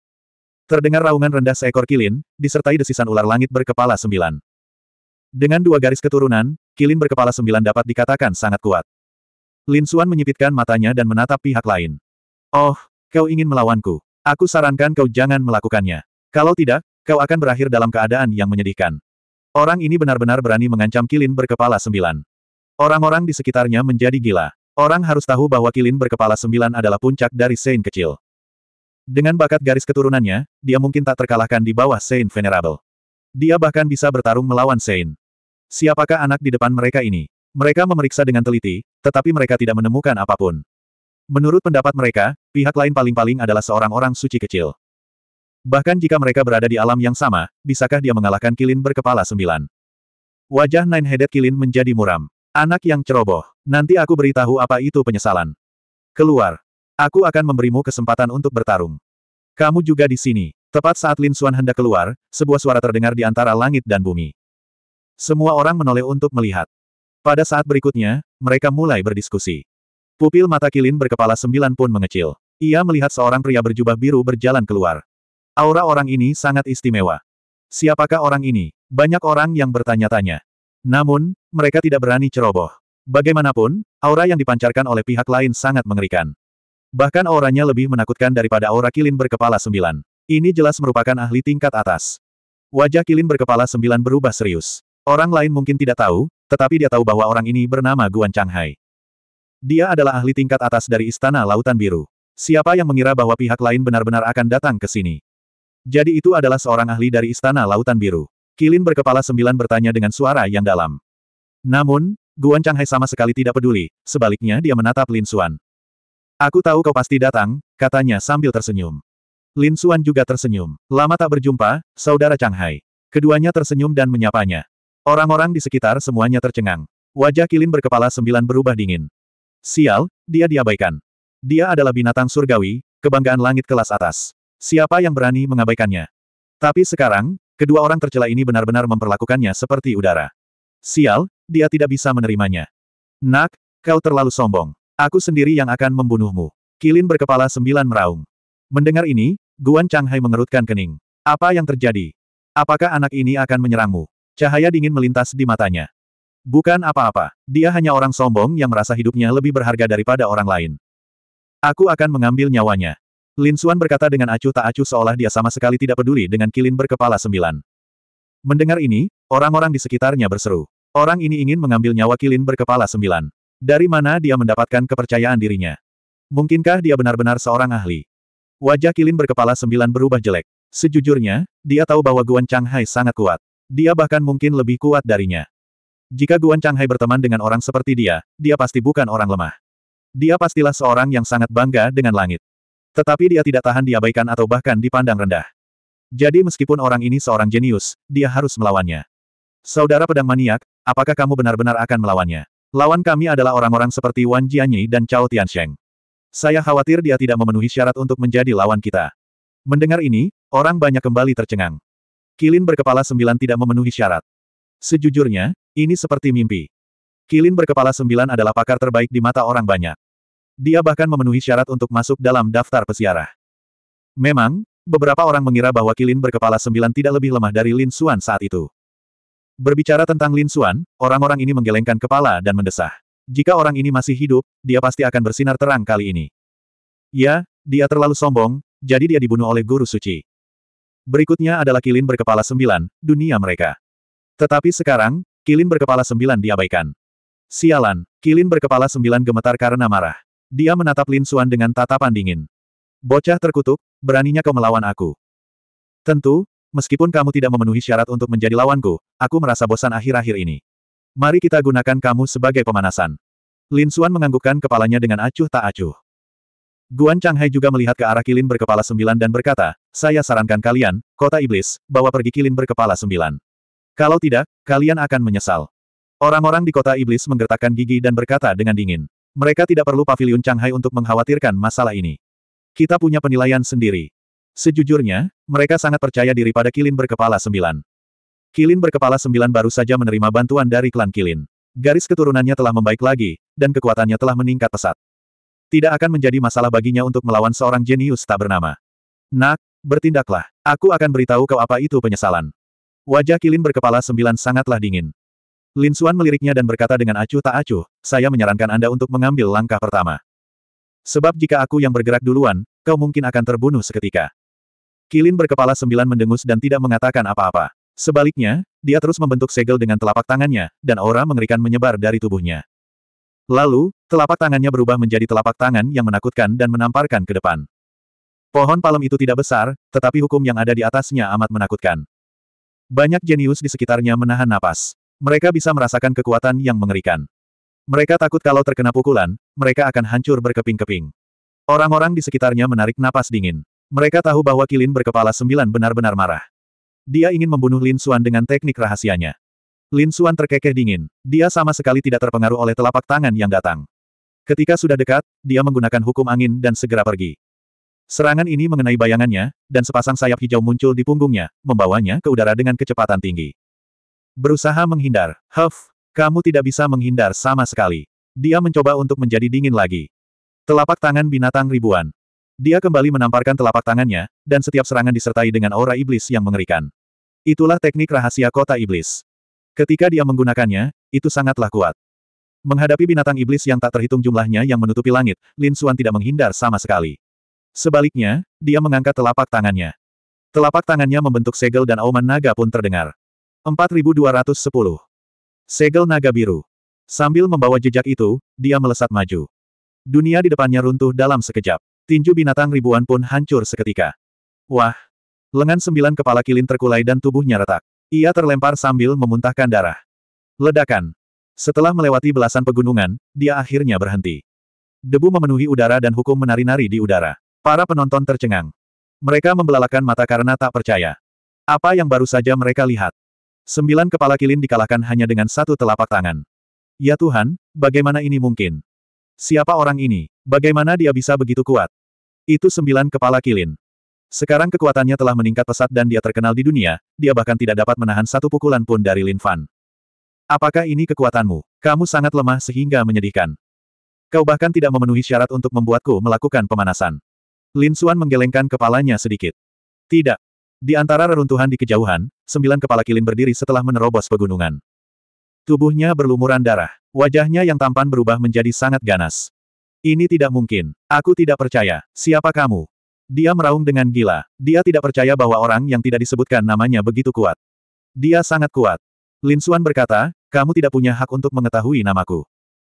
[SPEAKER 1] Terdengar raungan rendah seekor kilin, disertai desisan ular langit berkepala sembilan. Dengan dua garis keturunan, kilin berkepala sembilan dapat dikatakan sangat kuat. Lin Suan menyipitkan matanya dan menatap pihak lain. Oh, kau ingin melawanku. Aku sarankan kau jangan melakukannya. Kalau tidak, kau akan berakhir dalam keadaan yang menyedihkan. Orang ini benar-benar berani mengancam kilin berkepala sembilan. Orang-orang di sekitarnya menjadi gila. Orang harus tahu bahwa Kilin berkepala sembilan adalah puncak dari Sein kecil. Dengan bakat garis keturunannya, dia mungkin tak terkalahkan di bawah Sein Venerable. Dia bahkan bisa bertarung melawan Sein. Siapakah anak di depan mereka ini? Mereka memeriksa dengan teliti, tetapi mereka tidak menemukan apapun. Menurut pendapat mereka, pihak lain paling-paling adalah seorang orang suci kecil. Bahkan jika mereka berada di alam yang sama, bisakah dia mengalahkan Kilin berkepala sembilan? Wajah Nine-Headed Kilin menjadi muram. Anak yang ceroboh. Nanti aku beritahu apa itu penyesalan. Keluar. Aku akan memberimu kesempatan untuk bertarung. Kamu juga di sini. Tepat saat Lin Suan hendak keluar, sebuah suara terdengar di antara langit dan bumi. Semua orang menoleh untuk melihat. Pada saat berikutnya, mereka mulai berdiskusi. Pupil mata Kilin berkepala sembilan pun mengecil. Ia melihat seorang pria berjubah biru berjalan keluar. Aura orang ini sangat istimewa. Siapakah orang ini? Banyak orang yang bertanya-tanya. Namun, mereka tidak berani ceroboh. Bagaimanapun, aura yang dipancarkan oleh pihak lain sangat mengerikan. Bahkan auranya lebih menakutkan daripada aura kilin berkepala sembilan. Ini jelas merupakan ahli tingkat atas. Wajah kilin berkepala sembilan berubah serius. Orang lain mungkin tidak tahu, tetapi dia tahu bahwa orang ini bernama Guan Changhai. Dia adalah ahli tingkat atas dari Istana Lautan Biru. Siapa yang mengira bahwa pihak lain benar-benar akan datang ke sini? Jadi itu adalah seorang ahli dari Istana Lautan Biru. Kilin berkepala sembilan bertanya dengan suara yang dalam. Namun, Guan Chang Hai sama sekali tidak peduli, sebaliknya dia menatap Lin Xuan. Aku tahu kau pasti datang, katanya sambil tersenyum. Lin Xuan juga tersenyum. Lama tak berjumpa, saudara Chang Hai. Keduanya tersenyum dan menyapanya. Orang-orang di sekitar semuanya tercengang. Wajah Kilin berkepala sembilan berubah dingin. Sial, dia diabaikan. Dia adalah binatang surgawi, kebanggaan langit kelas atas. Siapa yang berani mengabaikannya? Tapi sekarang, Kedua orang tercela ini benar-benar memperlakukannya seperti udara. Sial, dia tidak bisa menerimanya. Nak, kau terlalu sombong. Aku sendiri yang akan membunuhmu. Kilin berkepala sembilan meraung. Mendengar ini, Guan Chang Hai mengerutkan kening. Apa yang terjadi? Apakah anak ini akan menyerangmu? Cahaya dingin melintas di matanya. Bukan apa-apa, dia hanya orang sombong yang merasa hidupnya lebih berharga daripada orang lain. Aku akan mengambil nyawanya. Lin Suan berkata dengan acuh tak acuh seolah dia sama sekali tidak peduli dengan kilin berkepala sembilan. Mendengar ini, orang-orang di sekitarnya berseru. Orang ini ingin mengambil nyawa kilin berkepala sembilan. Dari mana dia mendapatkan kepercayaan dirinya? Mungkinkah dia benar-benar seorang ahli? Wajah kilin berkepala sembilan berubah jelek. Sejujurnya, dia tahu bahwa Guan Changhai sangat kuat. Dia bahkan mungkin lebih kuat darinya. Jika Guan Changhai berteman dengan orang seperti dia, dia pasti bukan orang lemah. Dia pastilah seorang yang sangat bangga dengan langit. Tetapi dia tidak tahan diabaikan atau bahkan dipandang rendah. Jadi meskipun orang ini seorang jenius, dia harus melawannya. Saudara pedang maniak, apakah kamu benar-benar akan melawannya? Lawan kami adalah orang-orang seperti Wan Jianyi dan Cao Tiansheng. Saya khawatir dia tidak memenuhi syarat untuk menjadi lawan kita. Mendengar ini, orang banyak kembali tercengang. Kilin berkepala sembilan tidak memenuhi syarat. Sejujurnya, ini seperti mimpi. Kilin berkepala sembilan adalah pakar terbaik di mata orang banyak. Dia bahkan memenuhi syarat untuk masuk dalam daftar pesiarah. Memang, beberapa orang mengira bahwa Kilin berkepala sembilan tidak lebih lemah dari Lin Xuan saat itu. Berbicara tentang Lin Xuan, orang-orang ini menggelengkan kepala dan mendesah. Jika orang ini masih hidup, dia pasti akan bersinar terang kali ini. Ya, dia terlalu sombong, jadi dia dibunuh oleh Guru Suci. Berikutnya adalah Kilin berkepala sembilan, dunia mereka. Tetapi sekarang, Kilin berkepala sembilan diabaikan. Sialan, Kilin berkepala sembilan gemetar karena marah. Dia menatap Lin Suan dengan tatapan dingin. Bocah terkutuk, beraninya kau melawan aku. Tentu, meskipun kamu tidak memenuhi syarat untuk menjadi lawanku, aku merasa bosan akhir-akhir ini. Mari kita gunakan kamu sebagai pemanasan. Lin Suan menganggukkan kepalanya dengan acuh tak acuh. Guan Chang Hai juga melihat ke arah Kilin berkepala sembilan dan berkata, saya sarankan kalian, kota iblis, bawa pergi Kilin berkepala sembilan. Kalau tidak, kalian akan menyesal. Orang-orang di kota iblis menggertakkan gigi dan berkata dengan dingin. Mereka tidak perlu pavilion Shanghai untuk mengkhawatirkan masalah ini. Kita punya penilaian sendiri. Sejujurnya, mereka sangat percaya diri pada Kilin berkepala sembilan. Kilin berkepala sembilan baru saja menerima bantuan dari klan Kilin. Garis keturunannya telah membaik lagi, dan kekuatannya telah meningkat pesat. Tidak akan menjadi masalah baginya untuk melawan seorang jenius tak bernama. Nak, bertindaklah. Aku akan beritahu kau apa itu penyesalan. Wajah Kilin berkepala sembilan sangatlah dingin. Lin Suan meliriknya dan berkata dengan acuh tak acuh, saya menyarankan Anda untuk mengambil langkah pertama. Sebab jika aku yang bergerak duluan, kau mungkin akan terbunuh seketika. Kilin berkepala sembilan mendengus dan tidak mengatakan apa-apa. Sebaliknya, dia terus membentuk segel dengan telapak tangannya, dan aura mengerikan menyebar dari tubuhnya. Lalu, telapak tangannya berubah menjadi telapak tangan yang menakutkan dan menamparkan ke depan. Pohon palem itu tidak besar, tetapi hukum yang ada di atasnya amat menakutkan. Banyak jenius di sekitarnya menahan napas. Mereka bisa merasakan kekuatan yang mengerikan. Mereka takut kalau terkena pukulan, mereka akan hancur berkeping-keping. Orang-orang di sekitarnya menarik napas dingin. Mereka tahu bahwa Kilin berkepala sembilan benar-benar marah. Dia ingin membunuh Lin Xuan dengan teknik rahasianya. Lin Xuan terkekeh dingin. Dia sama sekali tidak terpengaruh oleh telapak tangan yang datang. Ketika sudah dekat, dia menggunakan hukum angin dan segera pergi. Serangan ini mengenai bayangannya, dan sepasang sayap hijau muncul di punggungnya, membawanya ke udara dengan kecepatan tinggi. Berusaha menghindar. Huff, kamu tidak bisa menghindar sama sekali. Dia mencoba untuk menjadi dingin lagi. Telapak tangan binatang ribuan. Dia kembali menamparkan telapak tangannya, dan setiap serangan disertai dengan aura iblis yang mengerikan. Itulah teknik rahasia kota iblis. Ketika dia menggunakannya, itu sangatlah kuat. Menghadapi binatang iblis yang tak terhitung jumlahnya yang menutupi langit, Lin Suan tidak menghindar sama sekali. Sebaliknya, dia mengangkat telapak tangannya. Telapak tangannya membentuk segel dan auman naga pun terdengar. 4210. Segel naga biru. Sambil membawa jejak itu, dia melesat maju. Dunia di depannya runtuh dalam sekejap. Tinju binatang ribuan pun hancur seketika. Wah! Lengan sembilan kepala kilin terkulai dan tubuhnya retak. Ia terlempar sambil memuntahkan darah. Ledakan. Setelah melewati belasan pegunungan, dia akhirnya berhenti. Debu memenuhi udara dan hukum menari-nari di udara. Para penonton tercengang. Mereka membelalakan mata karena tak percaya. Apa yang baru saja mereka lihat? Sembilan kepala kilin dikalahkan hanya dengan satu telapak tangan. Ya Tuhan, bagaimana ini mungkin? Siapa orang ini? Bagaimana dia bisa begitu kuat? Itu sembilan kepala kilin. Sekarang kekuatannya telah meningkat pesat dan dia terkenal di dunia, dia bahkan tidak dapat menahan satu pukulan pun dari Lin Fan. Apakah ini kekuatanmu? Kamu sangat lemah sehingga menyedihkan. Kau bahkan tidak memenuhi syarat untuk membuatku melakukan pemanasan. Lin Xuan menggelengkan kepalanya sedikit. Tidak, di antara reruntuhan di kejauhan, sembilan kepala kilin berdiri setelah menerobos pegunungan. Tubuhnya berlumuran darah. Wajahnya yang tampan berubah menjadi sangat ganas. Ini tidak mungkin. Aku tidak percaya. Siapa kamu? Dia meraung dengan gila. Dia tidak percaya bahwa orang yang tidak disebutkan namanya begitu kuat. Dia sangat kuat. Lin Xuan berkata, kamu tidak punya hak untuk mengetahui namaku.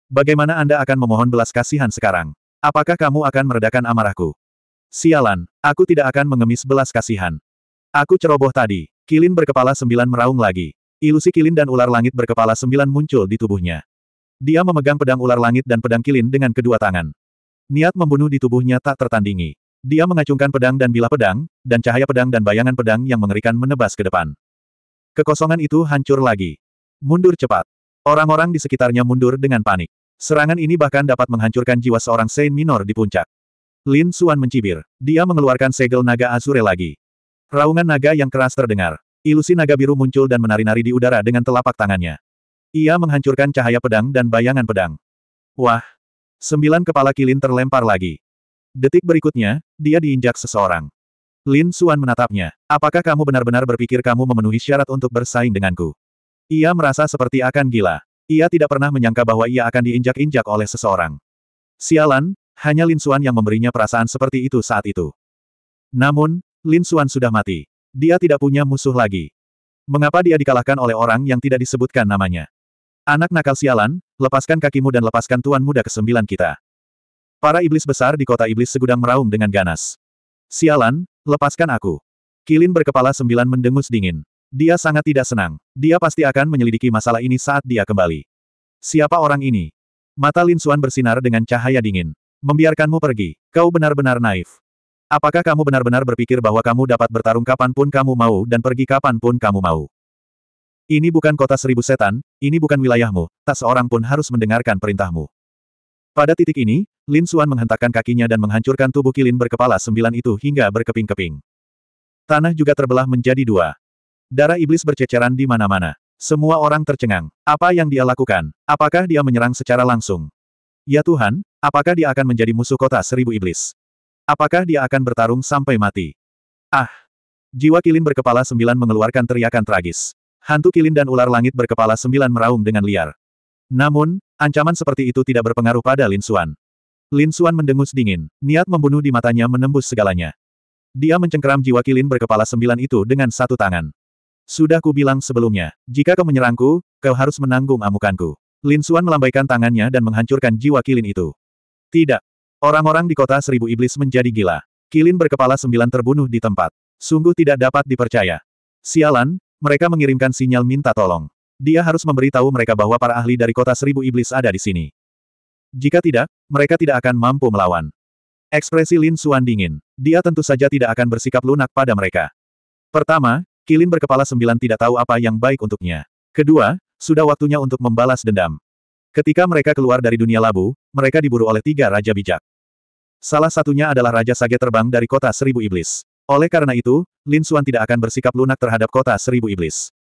[SPEAKER 1] Bagaimana Anda akan memohon belas kasihan sekarang? Apakah kamu akan meredakan amarahku? Sialan, aku tidak akan mengemis belas kasihan. Aku ceroboh tadi. Kilin berkepala sembilan meraung lagi. Ilusi kilin dan ular langit berkepala sembilan muncul di tubuhnya. Dia memegang pedang ular langit dan pedang kilin dengan kedua tangan. Niat membunuh di tubuhnya tak tertandingi. Dia mengacungkan pedang dan bilah pedang, dan cahaya pedang dan bayangan pedang yang mengerikan menebas ke depan. Kekosongan itu hancur lagi. Mundur cepat. Orang-orang di sekitarnya mundur dengan panik. Serangan ini bahkan dapat menghancurkan jiwa seorang Saint Minor di puncak. Lin Suan mencibir. Dia mengeluarkan segel naga Azure lagi. Raungan naga yang keras terdengar. Ilusi naga biru muncul dan menari-nari di udara dengan telapak tangannya. Ia menghancurkan cahaya pedang dan bayangan pedang. Wah! Sembilan kepala kilin terlempar lagi. Detik berikutnya, dia diinjak seseorang. Lin Suan menatapnya. Apakah kamu benar-benar berpikir kamu memenuhi syarat untuk bersaing denganku? Ia merasa seperti akan gila. Ia tidak pernah menyangka bahwa ia akan diinjak-injak oleh seseorang. Sialan, hanya Lin Suan yang memberinya perasaan seperti itu saat itu. Namun, Lin Xuan sudah mati. Dia tidak punya musuh lagi. Mengapa dia dikalahkan oleh orang yang tidak disebutkan namanya? Anak nakal sialan, lepaskan kakimu dan lepaskan tuan muda kesembilan kita. Para iblis besar di kota iblis segudang meraung dengan ganas. Sialan, lepaskan aku. Kilin berkepala sembilan mendengus dingin. Dia sangat tidak senang. Dia pasti akan menyelidiki masalah ini saat dia kembali. Siapa orang ini? Mata Lin Xuan bersinar dengan cahaya dingin. Membiarkanmu pergi. Kau benar-benar naif. Apakah kamu benar-benar berpikir bahwa kamu dapat bertarung kapanpun kamu mau dan pergi kapanpun kamu mau? Ini bukan kota seribu setan, ini bukan wilayahmu, tak seorang pun harus mendengarkan perintahmu. Pada titik ini, Lin Suan menghentakkan kakinya dan menghancurkan tubuh kilin berkepala sembilan itu hingga berkeping-keping. Tanah juga terbelah menjadi dua. Darah iblis berceceran di mana-mana. Semua orang tercengang. Apa yang dia lakukan? Apakah dia menyerang secara langsung? Ya Tuhan, apakah dia akan menjadi musuh kota seribu iblis? Apakah dia akan bertarung sampai mati? Ah! Jiwa kilin berkepala sembilan mengeluarkan teriakan tragis. Hantu kilin dan ular langit berkepala sembilan meraung dengan liar. Namun, ancaman seperti itu tidak berpengaruh pada Lin Suan. Lin Suan mendengus dingin, niat membunuh di matanya menembus segalanya. Dia mencengkeram jiwa kilin berkepala sembilan itu dengan satu tangan. Sudah ku bilang sebelumnya, jika kau menyerangku, kau harus menanggung amukanku. Lin Suan melambaikan tangannya dan menghancurkan jiwa kilin itu. Tidak, Orang-orang di kota seribu iblis menjadi gila. Kilin berkepala sembilan terbunuh di tempat. Sungguh tidak dapat dipercaya. Sialan, mereka mengirimkan sinyal minta tolong. Dia harus memberitahu mereka bahwa para ahli dari kota seribu iblis ada di sini. Jika tidak, mereka tidak akan mampu melawan. Ekspresi Lin Suan dingin. Dia tentu saja tidak akan bersikap lunak pada mereka. Pertama, Kilin berkepala sembilan tidak tahu apa yang baik untuknya. Kedua, sudah waktunya untuk membalas dendam. Ketika mereka keluar dari dunia labu, mereka diburu oleh tiga raja bijak. Salah satunya adalah Raja Sage terbang dari kota seribu iblis. Oleh karena itu, Lin Xuan tidak akan bersikap lunak terhadap kota seribu iblis.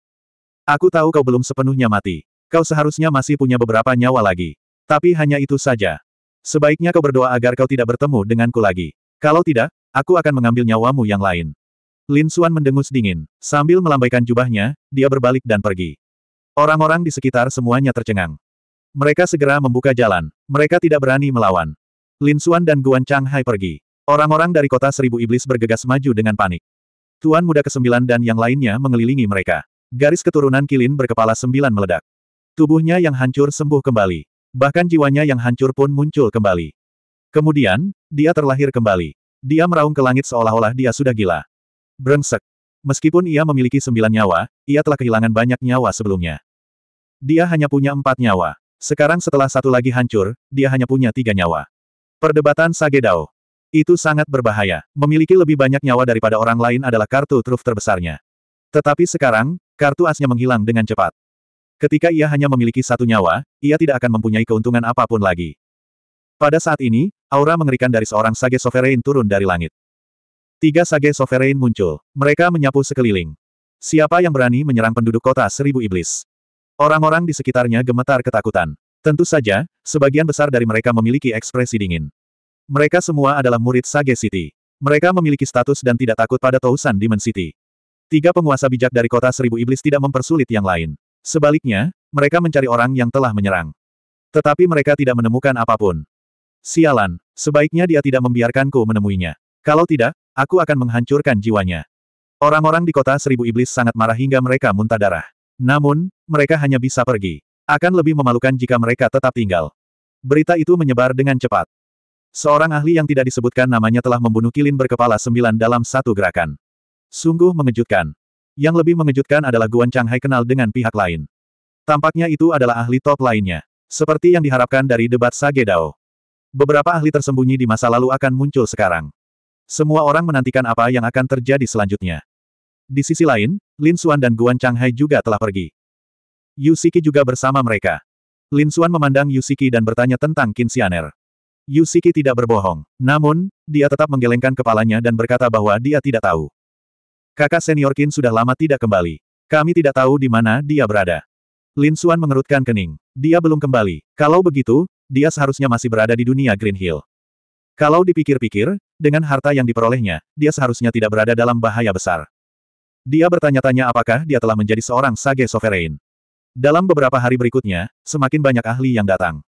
[SPEAKER 1] Aku tahu kau belum sepenuhnya mati. Kau seharusnya masih punya beberapa nyawa lagi. Tapi hanya itu saja. Sebaiknya kau berdoa agar kau tidak bertemu denganku lagi. Kalau tidak, aku akan mengambil nyawamu yang lain. Lin Xuan mendengus dingin. Sambil melambaikan jubahnya, dia berbalik dan pergi. Orang-orang di sekitar semuanya tercengang. Mereka segera membuka jalan. Mereka tidak berani melawan. Lin Xuan dan Guan Chang Hai pergi. Orang-orang dari kota seribu iblis bergegas maju dengan panik. Tuan muda kesembilan dan yang lainnya mengelilingi mereka. Garis keturunan Kilin berkepala sembilan meledak. Tubuhnya yang hancur sembuh kembali. Bahkan jiwanya yang hancur pun muncul kembali. Kemudian, dia terlahir kembali. Dia meraung ke langit seolah-olah dia sudah gila. Brengsek. Meskipun ia memiliki sembilan nyawa, ia telah kehilangan banyak nyawa sebelumnya. Dia hanya punya empat nyawa. Sekarang setelah satu lagi hancur, dia hanya punya tiga nyawa. Perdebatan Sage Dao Itu sangat berbahaya. Memiliki lebih banyak nyawa daripada orang lain adalah kartu truf terbesarnya. Tetapi sekarang, kartu asnya menghilang dengan cepat. Ketika ia hanya memiliki satu nyawa, ia tidak akan mempunyai keuntungan apapun lagi. Pada saat ini, aura mengerikan dari seorang Sage Sovereign turun dari langit. Tiga Sage Sovereign muncul. Mereka menyapu sekeliling. Siapa yang berani menyerang penduduk kota seribu iblis? Orang-orang di sekitarnya gemetar ketakutan. Tentu saja, Sebagian besar dari mereka memiliki ekspresi dingin. Mereka semua adalah murid Sage City. Mereka memiliki status dan tidak takut pada Tousan Demon City. Tiga penguasa bijak dari kota seribu iblis tidak mempersulit yang lain. Sebaliknya, mereka mencari orang yang telah menyerang. Tetapi mereka tidak menemukan apapun. Sialan, sebaiknya dia tidak membiarkanku menemuinya. Kalau tidak, aku akan menghancurkan jiwanya. Orang-orang di kota seribu iblis sangat marah hingga mereka muntah darah. Namun, mereka hanya bisa pergi. Akan lebih memalukan jika mereka tetap tinggal. Berita itu menyebar dengan cepat. Seorang ahli yang tidak disebutkan namanya telah membunuh kilin berkepala sembilan dalam satu gerakan. Sungguh mengejutkan. Yang lebih mengejutkan adalah Guan Chang Hai kenal dengan pihak lain. Tampaknya itu adalah ahli top lainnya. Seperti yang diharapkan dari debat Sage Dao. Beberapa ahli tersembunyi di masa lalu akan muncul sekarang. Semua orang menantikan apa yang akan terjadi selanjutnya. Di sisi lain, Lin Xuan dan Guan Chang Hai juga telah pergi. Yusiki juga bersama mereka. Lin Suan memandang Yusiki dan bertanya tentang Kinsianer. Yusiki tidak berbohong. Namun, dia tetap menggelengkan kepalanya dan berkata bahwa dia tidak tahu. Kakak senior Qin sudah lama tidak kembali. Kami tidak tahu di mana dia berada. Lin Suan mengerutkan kening. Dia belum kembali. Kalau begitu, dia seharusnya masih berada di dunia Green Hill. Kalau dipikir-pikir, dengan harta yang diperolehnya, dia seharusnya tidak berada dalam bahaya besar. Dia bertanya-tanya apakah dia telah menjadi seorang Sage Sovereign. Dalam beberapa hari berikutnya, semakin banyak ahli yang datang.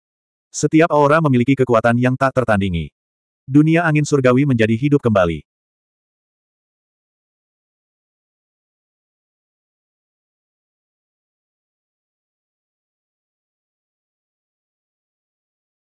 [SPEAKER 1] Setiap aura memiliki kekuatan yang tak tertandingi. Dunia angin surgawi menjadi hidup kembali.